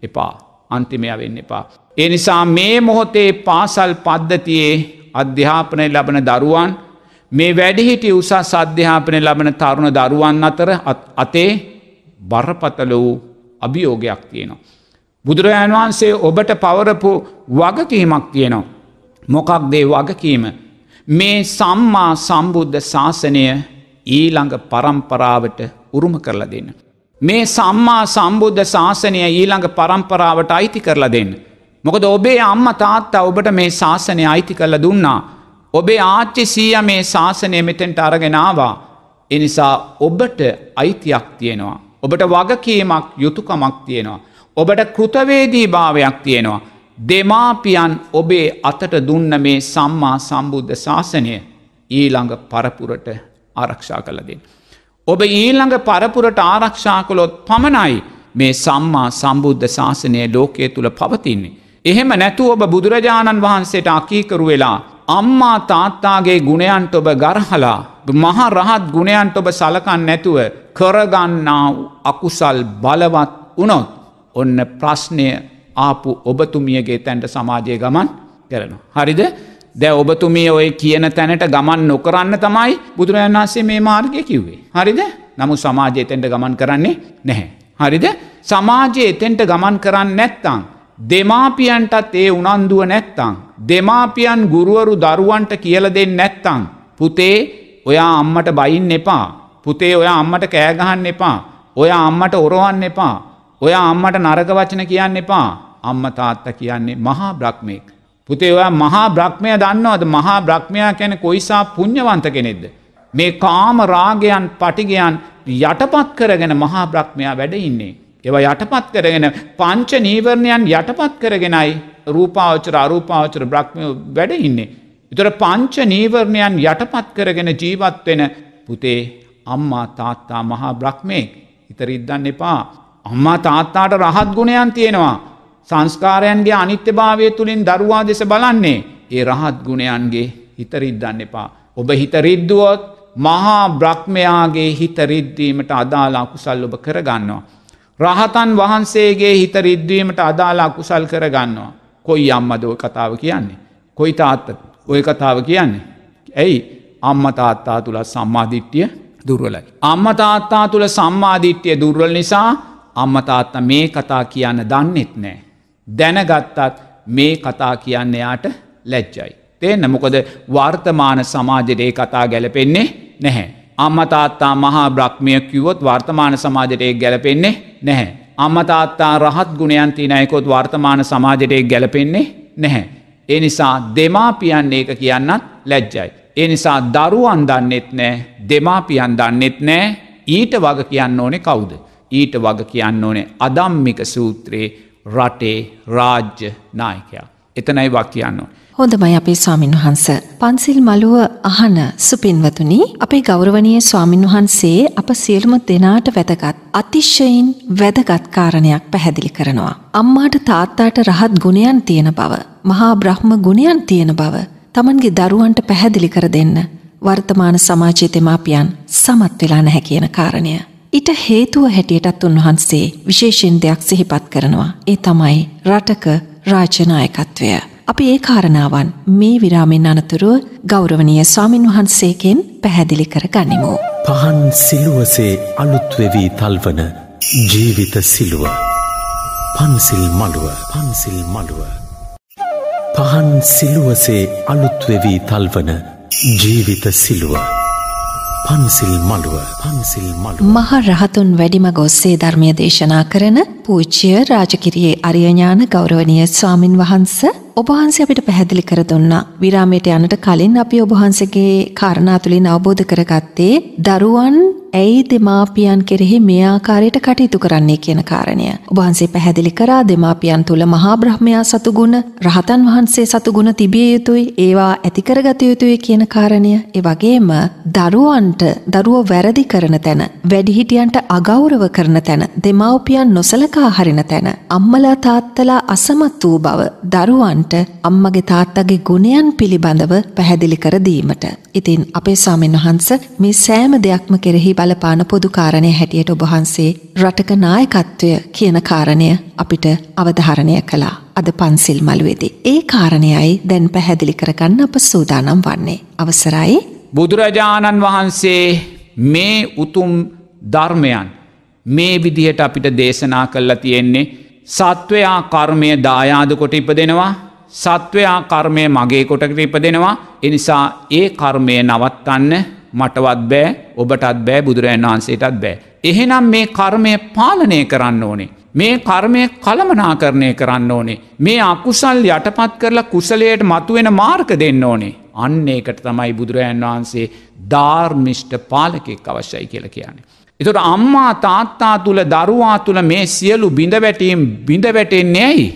S3: එපා අන්තිමය වෙන්න එපා. ඒ නිසා මේ මොහොතේ පාසල් පද්ධතියේ අධ්‍යාපනය ලබන දරුවන් මේ වැඩිහිටි උසස් අධ්‍යාපනය ලබන තරුණ දරුවන් අතර අතේ බරපතල වූ අභියෝගයක් තියෙනවා. බුදුරජාන් වහන්සේ ඔබට පවරපු වගකීමක් තියෙනවා. මොකක්දේ වගකීම. මේ සම්මා සම්බුද්ධ ශාසනය ඊළඟ පරම්පරාවට උරුම කරලා දෙන්න. මේ සම්මා සම්බුද්ධ ශාසනය ඊළඟ පරම්පරාවට අයිති කරලා දෙන්න. මොකද ඔබේ අම්ම තාත්තා ඔබට මේ ශාසනය අයිති කරලා දුන්නා. ඔබේ ආච්චි සීය මේ ශාසනය මෙතෙන්ට අරගෙනවා. එනිසා ඔබට අයිතියක් තියෙනවා. ඔබට වගකීමක් යුතුකමක් තියෙනවා. ඔබට කෘතවේදී භාවයක් තියෙනවා. දෙමාපියන් ඔබේ අතට දුන්න මේ සම්මා සම්බුද්ධ ශාසනය ඊළඟ පරපුරට ආරක්ෂා කලදෙන්. ඔබ ඊළඟ පරපුරට ආරක්ෂා කළොත් පමණයි මේ සම්මා සම්බුද්ධ ශාසනය ලෝකය තුළ පවතින්නේ. එහෙම නැතු ඔබ බුදුරජාණන් වහන්සේට අකීකරු වෙලා අම්මා තාත්තාගේ ගුණයන්ට ඔබ ගරහලා මහා රහත් ගුණයන්ට ඔබ සලකන් නැතුව කරගන්නා අකුසල් බලවත් වනොත් ඔන්න ප්‍රශ්නය ආපු ඔබතුමියගේ තැන්ට සමාජය ගමන් කරනවා. හරිද දැ ඔබතුමිය ඔය කියන තැනට ගමන් නොකරන්න තමයි බුදුරජන් වන්සේ මේ මාර්ගය කිව්වේ. හරිද නමු සමාජය එතෙන්ට ගමන් කරන්නේ නැහැ. හරිද සමාජය එතෙන්ට ගමන් කරන්න නැත්තං. දෙමාපියන්ටත් ඒ උනන්දුව නැත්තං. දෙමාපියන් ගුරුවරු දරුවන්ට කියල දෙන්න නැත්තං. පුතේ ඔයා අම්මට බයින් එපා. පුතේ ඔයා අම්මට කෑගහන්න එපා. ඔයා අම්මට ඔරවන්න එපා. ඔයා අම්මට නරක වචන කියන්න එපා. අම්ම තාත්ත කියන්නේ මහා බ්‍රක්්මයෙක්. පුතේ ඔයා මහා බ්‍රක්්මය දන්නවද මහා බ්‍රක්්මයා කැන කොයිසා පුං්ඥවන්ත කෙනෙක්ද. මේ කාම රාගයන් පටිගයන් යටපත් කරගෙන මහා බ්‍රක්්මයා වැඩඉන්නේ. ඒව යටපත් කරගෙන පංච නීවරණයන් යටපත් කරගෙනයි රූපාවචර අරූපාවචර බ්‍රක්්මය වැඩ ඉන්නේ. එතොර පංච නීවරණයන් යටපත් කරගෙන ජීවත් වෙන පුතේ අම්මා තාත්තා මහා බ්‍රක්්මයෙක් ඉතරිද්දන්න එපා. අම්මා තාත්තාට රහත් ගුණයන් තියෙනවා. සංස්කාරයන්ගේ අනිත්‍ය භාවය තුළින් දරුවා දෙස බලන්නේ ඒ රහත් ගුණයන්ගේ හිතරිද්දන්න එපා. ඔබ හිතරිද්දුවොත් මහා බ්‍රක්්මයාගේ හිතරිද්දීමට අදාලා කුසල් ඔබ කරගන්නවා. රහතන් වහන්සේගේ හිත රිද්වීමට අදාලා අකුසල් කරගන්නවා. කොයි අම්මදෝ කතාව කියන්නේ. කොයි තාත්ත ඔය කතාව කියන්නේ. ඇයි අම්ම තාත්තා තුළ සම්මාධිට්්‍යිය දුර්වලයි. අම්ම තාත්තා තුළ සම්මාධිට්්‍යය දුර්වල නිසා අම්ම තාත්තා මේ කතා කියන්න දන්නෙත් නෑ. දැනගත්තත් මේ කතා කියන්න යාට ලැජ්ජයි. තේන්න මොකද වර්තමාන සමාජයට ඒ කතා ගැලපෙන්නේ නැහැ. අම්මතාත්තා මහා බ්‍රක්්මිය කිවොත් වර්තමාන සමාජයට ගැලපෙන්නේ නැහැ. අම්මතාත්තා රහත් ගුණයන් තිනයකොත් වර්තමාන සමාජයට ගැලපෙන්නේ නැහැ. ඒ නිසා දෙමාපියන්නේ එක කියන්නත් ලැජ්ජයි. ඒ නිසා දරුවන් දන්නෙත් නෑ දෙමාපියන් දන්නෙත් නෑ ඊට වග කියන්න ඕනේ කවුද. ඊට වග කියන්න ඕනේ අදම්මික සූත්‍රයේ රටේ රාජ්‍ය නායකයා. එතනයි වක් කියන්න.
S2: හොඳමයි අපේ ස්වාමින් වහන්ස. පන්සිල් මළුව අහන සුපින්වතුනි අපේ ගෞරවනය ස්වාමින් වහන්සේ අප සියලුම දෙනාට වැදගත්. අතිශ්‍යයෙන් වැදගත්කාරණයක් පැහැදිලි කරනවා. අම්මාට තාත්තාට රහත් ගුණයන් තියෙන බව. මහා බ්‍රහ්ම ගුණයන් තියෙන බව. තමන්ගේ දරුවන්ට පැහැදිලි කර දෙන්න. වර්තමාන සමාජය දෙමාපියන් සමත් වෙලා නැහැ කියන කාරණය. ඊට හේතුව හැටියටත් උන්වහන්සේ විශේෂෙන් දෙයක් සිහිපත් කරනවා. ඒ තමයි රටක රාජ්‍යනායකත්වය. අපි ඒ කාරණාවන් මේ විරාමෙන් අනතුරුව ගෞරවනීය ස්වාමින් වහන්සේකෙන් පැහැදිලි කර ගනිමු.
S1: පහන් සිලුවසේ අලුත්වෙවී තල්වන ජීවිත සිලුව. පන්සිල් මළුව පන්සිල් මළුව. පහන් සිලුවසේ අලුත්වෙවී තල්වන ජීවිත සිලුව. පන්සිල් මඩුව පන්සිල් මඩුව
S2: මහ රහතුන් වැඩිම ගොස්සේ ධර්මය දේශනා කරන පූච්චිය රාජකිරයේ අරියඥාන ගෞරවනය ස්වාමින් වහන්ස ඔබහන්සේ අපිට පැහැදිලි කර දුන්නා විරාමයට යනට කලින් අපි ඔබහන්සගේ කාරණා තුළින් අවබෝධ කරගත්තේ දරුවන් ඇයි දෙමාපියන් කෙරෙහි මේ ආකාරයට කටයුතු කරන්නේ කියන කාරණය. ඔබහන්සේ පැහැදිලි කරා දෙමාපියන් තුළ මහා බ්‍රහ්මයා සතුගුණ රහතන් වහන්සේ සතුගුණ තිබිය යුතුයි ඒවා ඇතිකරගත යුතුයි කියන කාරණය එවගේම දරුවන්ට දරුව වැරදි කරන තැන වැඩිහිටියන්ට අගෞරව කරන තැන දෙමාපියන් නොසලකා හරින තැන අම්මලා තාත්තලා අසමත් වූ බව දරුවන්ට අම්මගේ තාත්තගේ ගුණයන් පිළිබඳව පැහැදිලි කර දීමට. ඉතින් අපේ ස්වාමීන් වහන්ස මේ සෑම දෙයක්ම කෙරෙහි ගලපාන පොදු කාරණය හැටියට ඔබහන්සේ රටක නායකත්වය කියන කාරණය අපිට අවධාරණය කළා. අද පන්සිල් මළුවේදී. ඒ කාරණයයි දැන් පැහැදිලි කරගන්න අප සූදානම් වන්නේ. අවසරයි
S3: බුදුරජාණන් වහන්සේ මේ උතුම් ධර්මයන් මේ විදිහට අපිට දේශනා කල්ලා තියෙන්නේ සත්වයා කර්මය දායාදකොට ඉපදෙනවා සත්වයා කර්මය මගේ කොටකට ඉපදෙනවා එනිසා ඒ කර්මය නවත්තන්න මටවත් බෑ ඔබටත් බෑ බුදුරජන් වහන්සේටත් බෑ. එහෙනම් මේ කර්මය පාලනය කරන්න ඕනේ. මේ කර්මය කළමනාකරණය කරන්න ඕනේ. මේ අකුසල් යටපත් කරලා කුසලයට මතුවෙන මාර්ක දෙන්න ඕනේ. අන්න ඒකට තමයි බුදුරජන් වහන්සේ ධාර්මිෂ්ට පාලකෙක් අවශ්‍යයි කියල කියන්නේ. එතුට අම්මා තාත්තා තුළ දරුවා තුළ මේ සියලු බිඳවැටීම් බිඳවැටෙන්නේ ඇයි.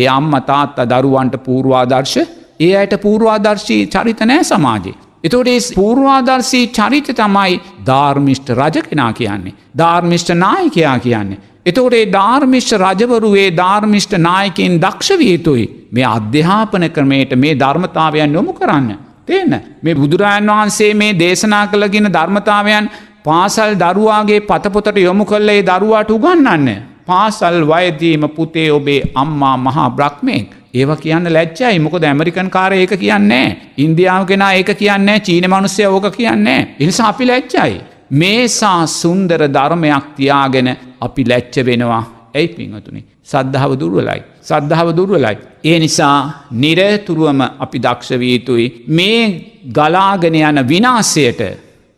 S3: ඒ අම්ම තාත්තා දරුවන්ට පූර්වාදර්ශ ඒ අයට පූර්වාදර්ශී චරිතනෑ සමාජයේ. එතෝටේ පූර්වාදර්ශී චරිත තමයි ධර්මිෂ්ට රජ කෙනා කියන්නේ. ධර්මිෂ්ට නායකයා කියන්නේ. එතකොට ඒ ධර්මිෂ්ට රජවරුවේ ධර්මිෂ්ට නායකින් දක්ෂවීතුයි. මේ අධ්‍යාපන ක්‍රමයට මේ ධර්මතාවයන් යොමු කරන්න. තියන්න මේ බුදුරාණන් වහන්සේ මේ දේශනා කළගෙන ධර්මතාවයන් පාසල් දරුවාගේ පතපොතට යොමු කල්ලේ දරුවාට උගන්නන්න. පාසල් වයදීම පුතේ ඔබේ අම්මා මහා බ්‍රක්්මයෙක්. ඒව කියන්න ලැච්චයි මොකද ඇමරිකන් කාර ඒක කියන්නේ. ඉන්දියාව කෙන ඒක කියන්නේ චීන මනුස්සය ඕක කියන්නේ. එනිසා අපි ලැච්චයි. මේසා සුන්දර ධර්මයක් තියාගෙන අපි ලැච්ච වෙනවා ඇයි පිංහතුනි. සද්ධාව දුර්ුවලයි. සද්ධාව දුර්ුවලයි. ඒ නිසා නිරතුරුවම අපි දක්ෂවීතුයි. මේ ගලාගෙන යන විනාසයට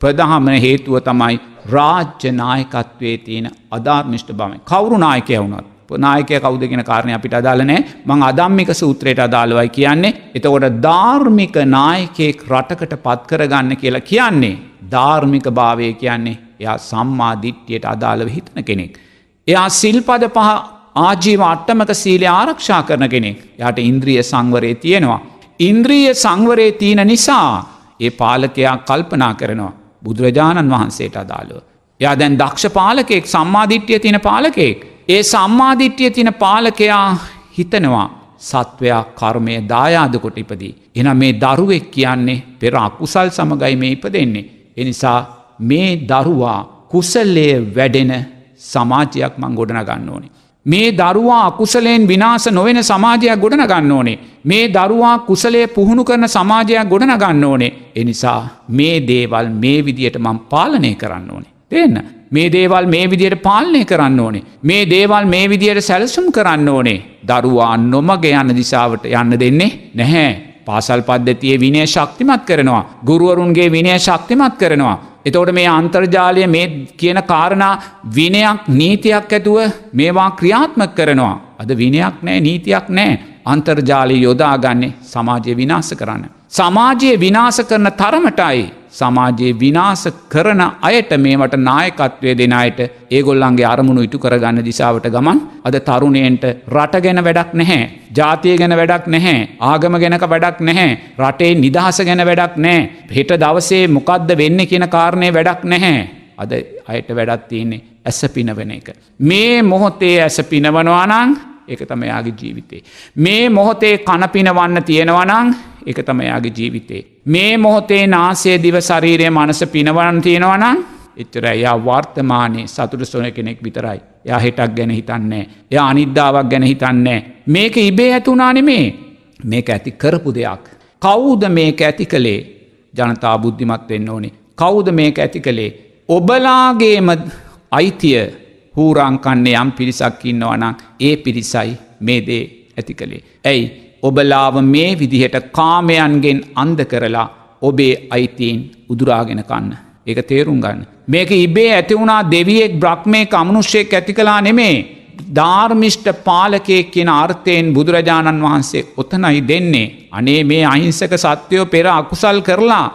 S3: ප්‍රධාමන හේතුව තමයි රාජ්‍ය නායකත්වේ තියෙන අධාර්මිෂ්ට බවයි. කවුරු නායකය වුණත්. නායකය කවුද කියෙන කාරණය අපිට අදාළ නෑ මං අදම්මික සූත්‍රයට අදාළවයි කියන්නේ එතකොට ධාර්මික නායකයෙක් රටකට පත්කරගන්න කියලා කියන්නේ ධාර්මික භාවය කියන්නේ එයා සම්මාධිට්්‍යයට අදාළව හිතන කෙනෙක්. එයා සිල්පද පහ ආජීව අට්ටමක සීලය ආරක්ෂා කරන කෙනෙක් යට ඉන්ද්‍රිය සංවරය තියෙනවා. ඉන්ද්‍රීය සංවරය තියන නිසා ඒ පාලකයා කල්පනා කරනවා බුදුරජාණන් වහන්සේට අදාළුව. එයා දැන් දක්ෂ පාලකෙක් සම්මාධිට්්‍යය තියෙන පාලකෙක්. ඒ සම්මාධිට්්‍යය තින පාලකයා හිතනවා සත්වයා කර්මය දායාදකොට ඉපදී. එන මේ දරුවෙක් කියන්නේ පෙර අකුසල් සමගයි මේ ඉප දෙන්නේ. එනිසා මේ දරුවා කුසල්ලය වැඩෙන සමාජයක් මං ගොඩන ගන්න ඕනේ. මේ දරුවා අකුසලයෙන් විනාස නොවෙන සමාජයක් ගොඩන ගන්න ඕනේ. මේ දරුවා කුසලේ පුහුණු කරන සමාජයක් ගොඩන ගන්න ඕනේ. එනිසා මේ දේවල් මේ විදියට මං පාලනය කරන්න ඕනේ. දෙන්න. මේ දේවල් මේ විදියට පාලනය කරන්න ඕනේ. මේ දේවල් මේ විදියට සැලසුම් කරන්න ඕනේ. දරුවා නොමග යන්න දිසාවට යන්න දෙන්නේ නැහැ. පාසල් පද්ධතියේ විනය ශක්තිමත් කරනවා. ගුරුවරුන්ගේ විනය ශක්තිමත් කරනවා. එතවට මේ අන්තර්ජාලය මේ කියන කාරණා විනයක් නීතියක් ඇතුව මේවා ක්‍රියාත්මක කරනවා. අද විනයක් නෑ නීතියක් නෑ. අන්තර්ජාලය යොදාගන්නේ සමාජය විනාස කරන්න. සමාජයේ විනාස කරන තරමටයි සමාජයේ විනාස කරන අයට මේමට නායකත්වය දෙනයට ඒගොල්ලන්ගේ අරමුණු ඉටු කරගන්න දිසාවට ගමන් අද තරුණයෙන්ට රට ගැන වැඩක් නැහැ. ජාතිය ගැන වැඩක් නැහැ. ආගම ගැනක වැඩක් නැහැ. රටේ නිදහස ගැන වැඩක් නෑ. හෙට දවසේ මොකක්ද වෙන්න කියන කාරණය වැඩක් නැහැ. අද අයට වැඩත් තියන්නේ ඇස පිනවන එක. මේ මොහොතේ ඇස පිනවනවානං ඒක තම යාගේ ජීවිතේ. මේ මොහොතේ කණපිනවන්න තියෙනවනං එක තම එයාගේ ජීවිතේ. මේ මොහොතේ නාසේ දිව ශරීරය මනස පිනවන තියෙනවනම් එච්චර එයා වර්තමානයේ සතුට සොන කෙනෙක් විතරයි. යා හෙටක් ගැන හිතන්නේ. එයා අනිද්දාවක් ගැන හිතන්නේ. මේක ඉබේ ඇතුනානෙමේ මේක ඇති කරපු දෙයක්. කවුද මේක ඇති කළේ ජනතා බුද්ධිමත් වෙන්න ඕනේ. කවුද මේක ඇති කළේ. ඔබලාගේම අයිතිය හූරංකන්නේ යම් පිරිසක් ඉන්නවනම් ඒ පිරිසයි මේ දේ ඇති කළේ. ඇයි ඔබලාව මේ විදිහට කාමයන්ගෙන් අන්ද කරලා ඔබේ අයිතීන් උදුරාගෙන කන්න. ඒක තේරුම් ගන්න. මේක ඉබේ ඇතිවුණා දෙවියෙක් බ්‍රක්්මය කමනුෂ්‍යයක් ඇති කලා නෙමේ. ධාර්මිෂ්ට පාලකයෙක් කියෙන අර්ථයෙන් බුදුරජාණන් වහන්සේ ඔතනයි දෙන්නේ. අනේ මේ අහිංසක සත්‍යයෝ පෙර අකුසල් කරලා.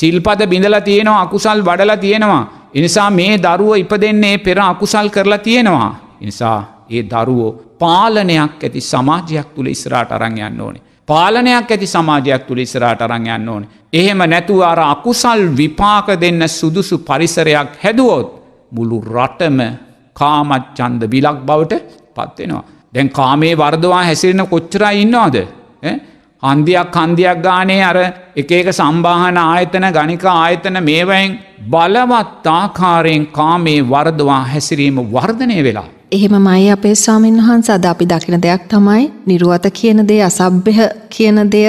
S3: සිල්පද බිඳලා තියෙනවා අකුසල් වඩලා තියෙනවා. එනිසා මේ දරුව ඉප දෙන්නේ පෙර අකුසල් කරලා තියෙනවා. නිසා ඒ දරුවෝ පාලනයක් ඇති සමාජයක් තුළ ඉස්රාට අරංයන්න ඕනේ. පාලනයක් ඇති සමාජයක් තුළ ඉස්රාට අරංයන්න ඕනේ. එහෙම නැතුව අර අකුසල් විපාක දෙන්න සුදුසු පරිසරයක් හැදුවොත් මුළු රටම කාමච්චන්ද විලක් බවට පත්වෙනවා. දැන් කාමේ වර්දවා හැසිරෙන කොච්චරා ඉන්නවාද. හන්දියක් හන්දියක් ගානේ අර එක එක සම්බාහන ආයතන ගනික ආයතන මේවයින් බලවත් ආකාරයෙන් කාමේ වර්දවා හැසිරීම වර්ධනය වෙලා.
S2: එහෙමමයි අපේ ස්වාමීන් වහන්ස අද අපි දකින දෙයක් තමයි නිරුවත කියන දේ අසභ්‍ය කියන දෙය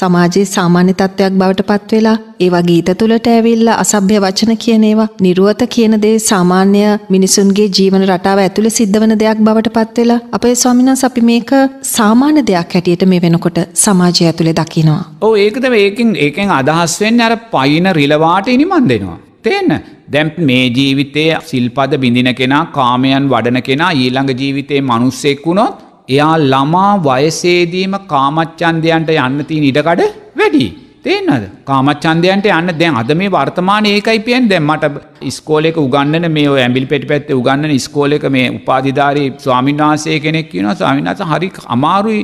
S2: සමාජයේ සාමාන්‍ය තත්ත්වයක් බවට පත් වෙලා ඒවා ගීත තුලට ඇවිල්ලා අසභ්‍ය වචන කියන ඒවා නිරුවත කියන දේ සාමාන්‍ය මිනිසුන්ගේ ජීවන රටාව ඇතුලේ සිද්ධ වෙන දෙයක් බවට පත් වෙලා අපේ ස්වාමීන් වහන්සේ අපි මේක සාමාන්‍ය දෙයක් හැටියට මේ වෙනකොට සමාජය ඇතුලේ දකිනවා.
S3: ඔව් ඒක තමයි ඒකෙන් ඒකෙන් අදහස් වෙන්නේ අර පයින් රිලවාට ඉනිමන් දෙනවා. තේන දැම් මේ ජීවිතය සිල්පද බිඳින කෙනා කාමයන් වඩන කෙනා ඊළඟ ජීවිතයේ මනුස්සෙක් වුණොත් එයා ළමා වයසේදීම කාමච්චන්දයන්ට යන්න තිී නිඩකඩ වැඩි. තේනද කාමච්චන්දයන්ට යන්න දැන් අද මේ වර්තමාන ඒකයි පියෙන් දැම්මට ස්කෝලෙක උගන්න මේ ඇබිල් පෙටි පැත්ත උගන්න ස්කෝලෙක මේ උපාධධාරී ස්වාමින් වහන්සේ කෙනෙක් කියන ස්වාමිනාස හරි අමාරුයි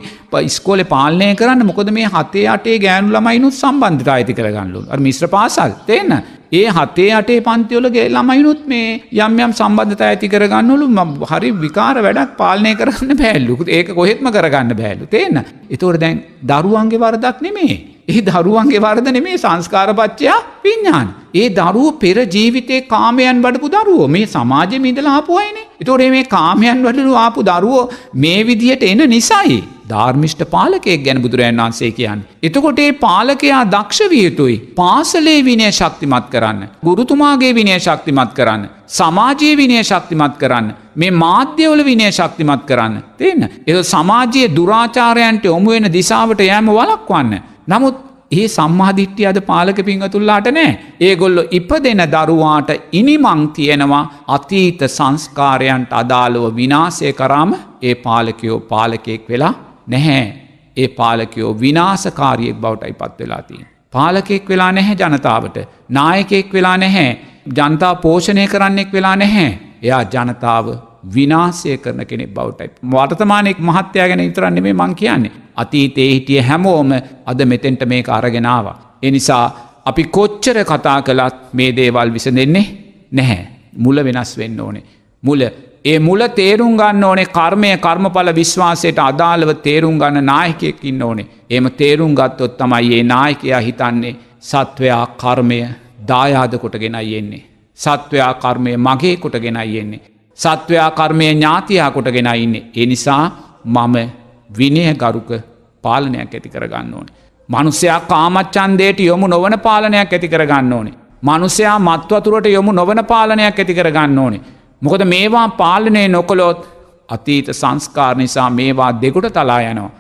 S3: ඉස්කෝල පාලනය කරන්න මොකද මේ හතේ අටේ ගෑනු ළමයිනුත් සම්බන්ධතා ඇති කරගන්නලු මිශ්‍ර පාසල් තේන්න ඒ හතේ අටේ පන්තිවලගේ ළමයිනුත් මේ යම් යම් සම්බන්ධතා ඇති කරගන්නලු හරි විකාර වැඩක් පාලනය කරන්න බැල්ලුකුත් ඒක කොහෙත්ම කරගන්න බැලු තියෙන එතවට දැන් දරුවන්ගේ වරදක් නෙමේ එහි දරුවන්ගේ වර්ධන මේ සංස්කාරපච්චයා විඤ්ඥාන. ඒ දරුව පෙර ජීවිතේ කාමයන් වඩපු දරුවෝ මේ සමාජ මිදලාපුුවයින. එතොරේ මේ කාමයන් වඩලු ආපු දරුවෝ මේ විදිහට එන නිසයි. ධර්මිෂ්ට පාලකයෙක් ගැන බුදුරන් වන්සේ කියන්න. එතකොට ඒ පාලකයා දක්ෂවියතුයි. පාසලේ විනය ශක්තිමත් කරන්න. ගුරුතුමාගේ විනය ශක්තිමත් කරන්න. සමාජයේ විනය ශක්තිමත් කරන්න. මේ මාධ්‍යවල විනය ශක්තිමත් කරන්න. තියන්න. එ සමාජයේ දුරාචාරයන්ට ඔමුුවෙන දිසාවට යෑම වලක්වන්න. නමුත් ඒ සම්මාධිට්්‍යිය අද පාලක පිංහතුල්ලාට නෑ ඒගොල්ලො ඉප දෙන දරුවාට ඉනිමං තියෙනවා අතීත සංස්කාරයන්ට අදාළව විනාසය කරාම ඒ පාලකයෝ පාලකයෙක් වෙලා නැහැ ඒ පාලකයෝ විනාසකාරයෙක් බවට ඉපත් වෙලාතිී. පාලකෙක් වෙලා නැහැ ජනතාවට නායකෙක් වෙලා නැහැ ජනතා පෝෂණය කරන්නෙක් වෙලා නැහැ එයා ජනතාව විනාසය කරන කෙනෙ බවටයි. වර්තමානෙක් මහත්තයා ගැන ඉතරන්නේ මේ මං කියන්නේ. අතීතේ හිටිය හැමෝම අද මෙතෙන්ට මේක අරගෙනාව. එනිසා අපි කොච්චර කතා කළත් මේ දේවල් විස දෙන්නේ නැහැ. මුල වෙනස් වෙන්න ඕනේ. මුල ඒ මුල තේරුම් ගන්න ඕනේ කර්මය කර්මඵල විශ්වාසයට අදාළව තේරුම් ගන්න නායකයෙක් ඉන්න ඕනේ. එම තේරුම් ගත්තොත් තමයි ඒ නායකයා හිතන්නේ සත්වයා කර්මය දායාද කොටගෙනයි එන්නේ. සත්වයා කර්මය මගේ කොටගෙනයි එන්නේ. සත්වයා කර්මය ඥාතියා කොට ගෙන ඉන්න. එනිසා මම විනය ගරුක පාලනයක් ඇති කරගන්න ඕනේ. මනුස්සයා කාමච්චන්දයට යොමු නොවන පාලනයක් ඇති කරගන්න ඕනේ. මනුස්සයා මත්වතුරට යොමු නොවන පාලනයක් ඇති කරගන්න ඕනේ. මොකද මේවා පාලනය නොකළොත් අතීත සංස්කාර නිසා මේවා දෙකුට තලා යනවා.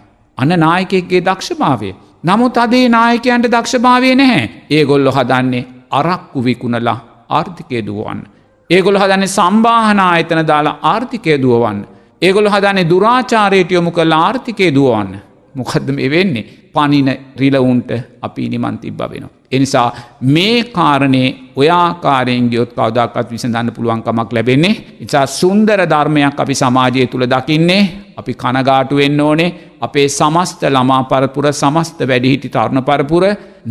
S3: අන්න නායකෙක්ගේ දක්ෂභාවය. නමුත් අදේ නායකයන්ට දක්ෂභාවය නැහැ. ඒ ගොල්ලො හදන්නේ අරක්කු විකුණලා ආර්ථිකය දුවන්න. ඒගොල හදන සම්බාහනායතන දාලා ආර්ථිකය දුවවන්න. ඒගොල හදනේ දුරාචාරයටයොමු කළ ආර්ථිකය දුවන්න. මොකදම එවෙන්නේ පනින රිලවුන්ට අපි නිමන් තිබ්බවෙනවා. එනිසා මේ කාරණේ ඔයාකාරයෙන් ගියොත් කවදක්ත් විසඳන්න පුළුවන්කමක් ලැබෙන්නේ. ඉසා සුන්දර ධර්මයක් අපි සමාජය තුළ දකින්නේ අපි කනගාටු වෙන්න ඕනේ අපේ සමස්ත ළමා පරපුර සමස්ත වැඩිහිටි තරුණ පරපුර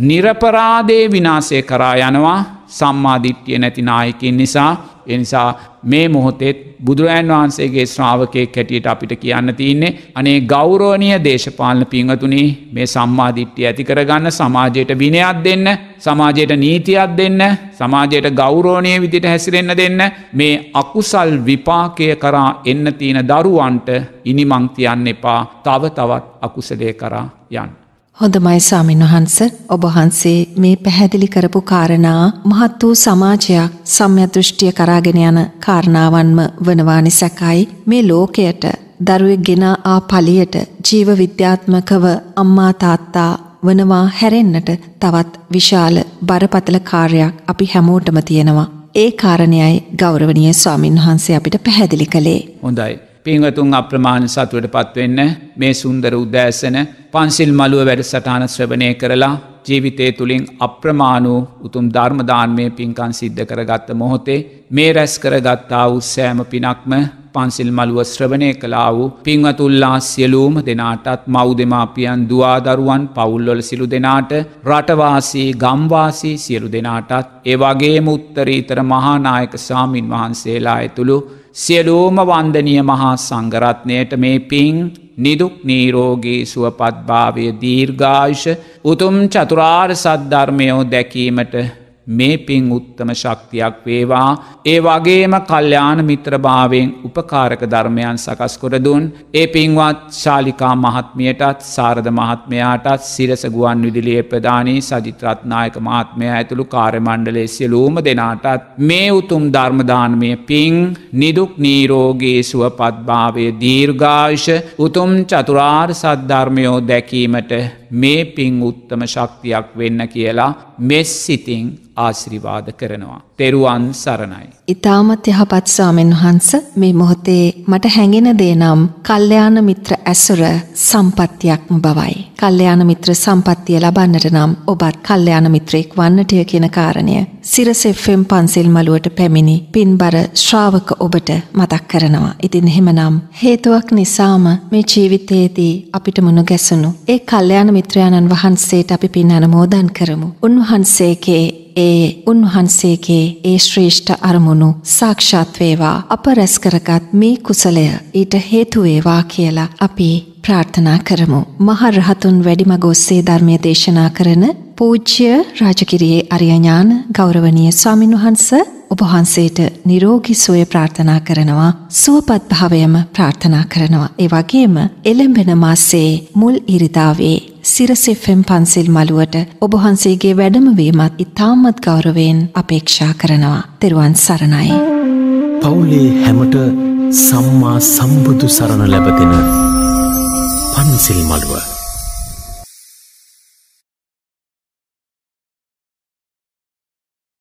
S3: නිරපරාදේ විනාසය කරා යනවා සම්මාධිට්්‍යිය නැති නායකින් නිසා එනිසා මේ මොහොතෙත් බුදුරජන් වහන්සේගේ ශ්‍රාවකය කැටියට අපිට කියන්න තියන්නේ අනේ ගෞරෝණය දේශපාලන පිංහතුනි මේ සම්මාධිට්්‍යිය ඇති කරගන්න සමාජයට විනයක් දෙන්න සමාජයට නීතියක් දෙන්න සමාජයට ගෞරෝණය විදිට හැසිරෙන්න දෙන්න මේ අකුසල් විපාකය කරා එන්න තියෙන දරුවන්ට ඉනිමංතියන්න එපා තව තවත් අකුසලේ කරා යන්න.
S2: හොඳමයි ස්වාමින් වහන්ස ඔබ වහන්සේ මේ පැහැදිලි කරපු කාරණා මහත් වූ සමාජයක් සම්‍යදෘෂ්ටිය කරාගෙන යන කාරණාවන්ම වනවා නිසායි මේ ලෝකයට දරුවෙක් ගෙන ආ පලියට ජීව විද්‍යාත්මකව අම්මා තාත්තා වනවා හැරෙන්නට තවත් විශාල බරපතල කාර්යයක් අපි හැමෝටම තියෙනවා. ඒ කාරණයයි ගෞරවනීය ස්වාමින්වහන්සේ අපිට පැහැදිලි කළේ.
S3: හොඳයි. පිංහතුන් අප්‍රමාණ සතුවට පත්වවෙන්න මේ සුන්දර උදෑසන පන්සිල් මළුව වැඩ සටාන ශ්‍රවණය කරලා ජීවිතය තුළින් අප්‍රමාණූ උතුම් ධර්මදාන්මය පින්කන් සිද්ධ කරගත්ත මොහොතේ මේ රැස් කරගත්තා වූ සෑම පිනක්ම පන්සිල් මළුව ශ්‍රවණය කලා වූ පිංවතුල්ලා සියලූම දෙනාටත් මව් දෙමාපියන් දවාදරුවන් පවුල්ලොල සිලු දෙනාට රටවාසී ගම්වාසී සියලු දෙනාටත් ඒවාගේ මුත්තරීතර මහානායක සාමීන් වහන්සේලා ඇතුළු සියලූම වන්දනිය මහා සංගරත්නයට මේ පින් නිදුක් නීරෝගී සුවපත්භාවය දීර්ඝායුෂ උතුම් චතුරාර් සද්ධර්මයෝ දැකීමට මේ පින් උත්තම ශක්තියක් වේවා ඒ වගේම කල්්‍යාන මිත්‍රභාවයෙන් උපකාරක ධර්මයන් සකස්කොරදුන් ඒ පින්වත් ශාලිකා මහත්මියටත් සාරධ මහත්මයාටත් සිරසගුවන් විදිලිය ප්‍රධානී සජිත්‍රත්නායක මහත්මය ඇතුළු කාරමණ්ඩලේ සියලූම දෙනාටත් මේ උතුම් ධර්මදානමය පින් නිදුක් නීරෝගේ සුවපත්භාවය දීර්ඝාශ උතුම් චතුරාර් සද්ධර්මයෝ දැකීමට මේ පින් උත්තම ශක්තියක් වෙන්න කියලා මෙස් සිතිං ආශිරිවාද කරනවා. තෙරුවන් සරණයි.
S2: ඉතාමත් යහපත් ස්වාමීන් වහන්ස මේ මොහොතේ මට හැඟෙන දේ නම් කල්යාණ මිත්‍ර ඇසුර සම්පත්තියක්ම බවයි. කල්යාණ මිත්‍ර සම්පත්තිය ලබන්නට නම් ඔබත් කල්යාණ මිත්‍රෙක් වන්නටය කියන කාරණය සිරස FM පන්සල් මළුවට පැමිණි පින්බර ශ්‍රාවක ඔබට මතක් කරනවා. ඉතින් එහෙමනම් හේතුවක් නිසාම මේ ජීවිතයේදී අපිට මුණ ගැසුණු ඒ කල්යාණ මිත්‍රයාණන් වහන්සේට අපි පින් අනුමෝදන් කරමු. උන්වහන්සේගේ ඒ උන්වහන්සේගේ ඒ ශ්‍රේෂ්ඨ අරමුණු සාක්ෂාත් වේවා අප රැස් කරගත් මේ කුසලය ඊට හේතු වේවා කියලා අපි ප්‍රාර්ථනා කරමු. මහරහතුන් වැඩිමග ඔස්සේ ධර්මය දේශනා කරන පූජ්‍ය රාජකිරියේ අරියඥාන ගෞරවනීය ස්වාමින්වහන්ස ඔබ වහන්සේට නිරෝගී සුවය ප්‍රාර්ථනා කරනවා සුවපත් භාවයම ප්‍රාර්ථනා කරනවා ඒ වගේම එළඹෙන මාසේ මුල් ඉරිදාවේ සිරසෙෆම් පන්සිල් මළුවට ඔබහන්සේගේ වැඩමවීමත් ඉතාමත් ගෞරවයෙන් අපේක්ෂා කරනවා. තෙරුවන් සරණයි.
S1: පවුලේ හැමට සම්මා සම්බුදු සරණ ලැබදෙන පන්සිල් මළුව.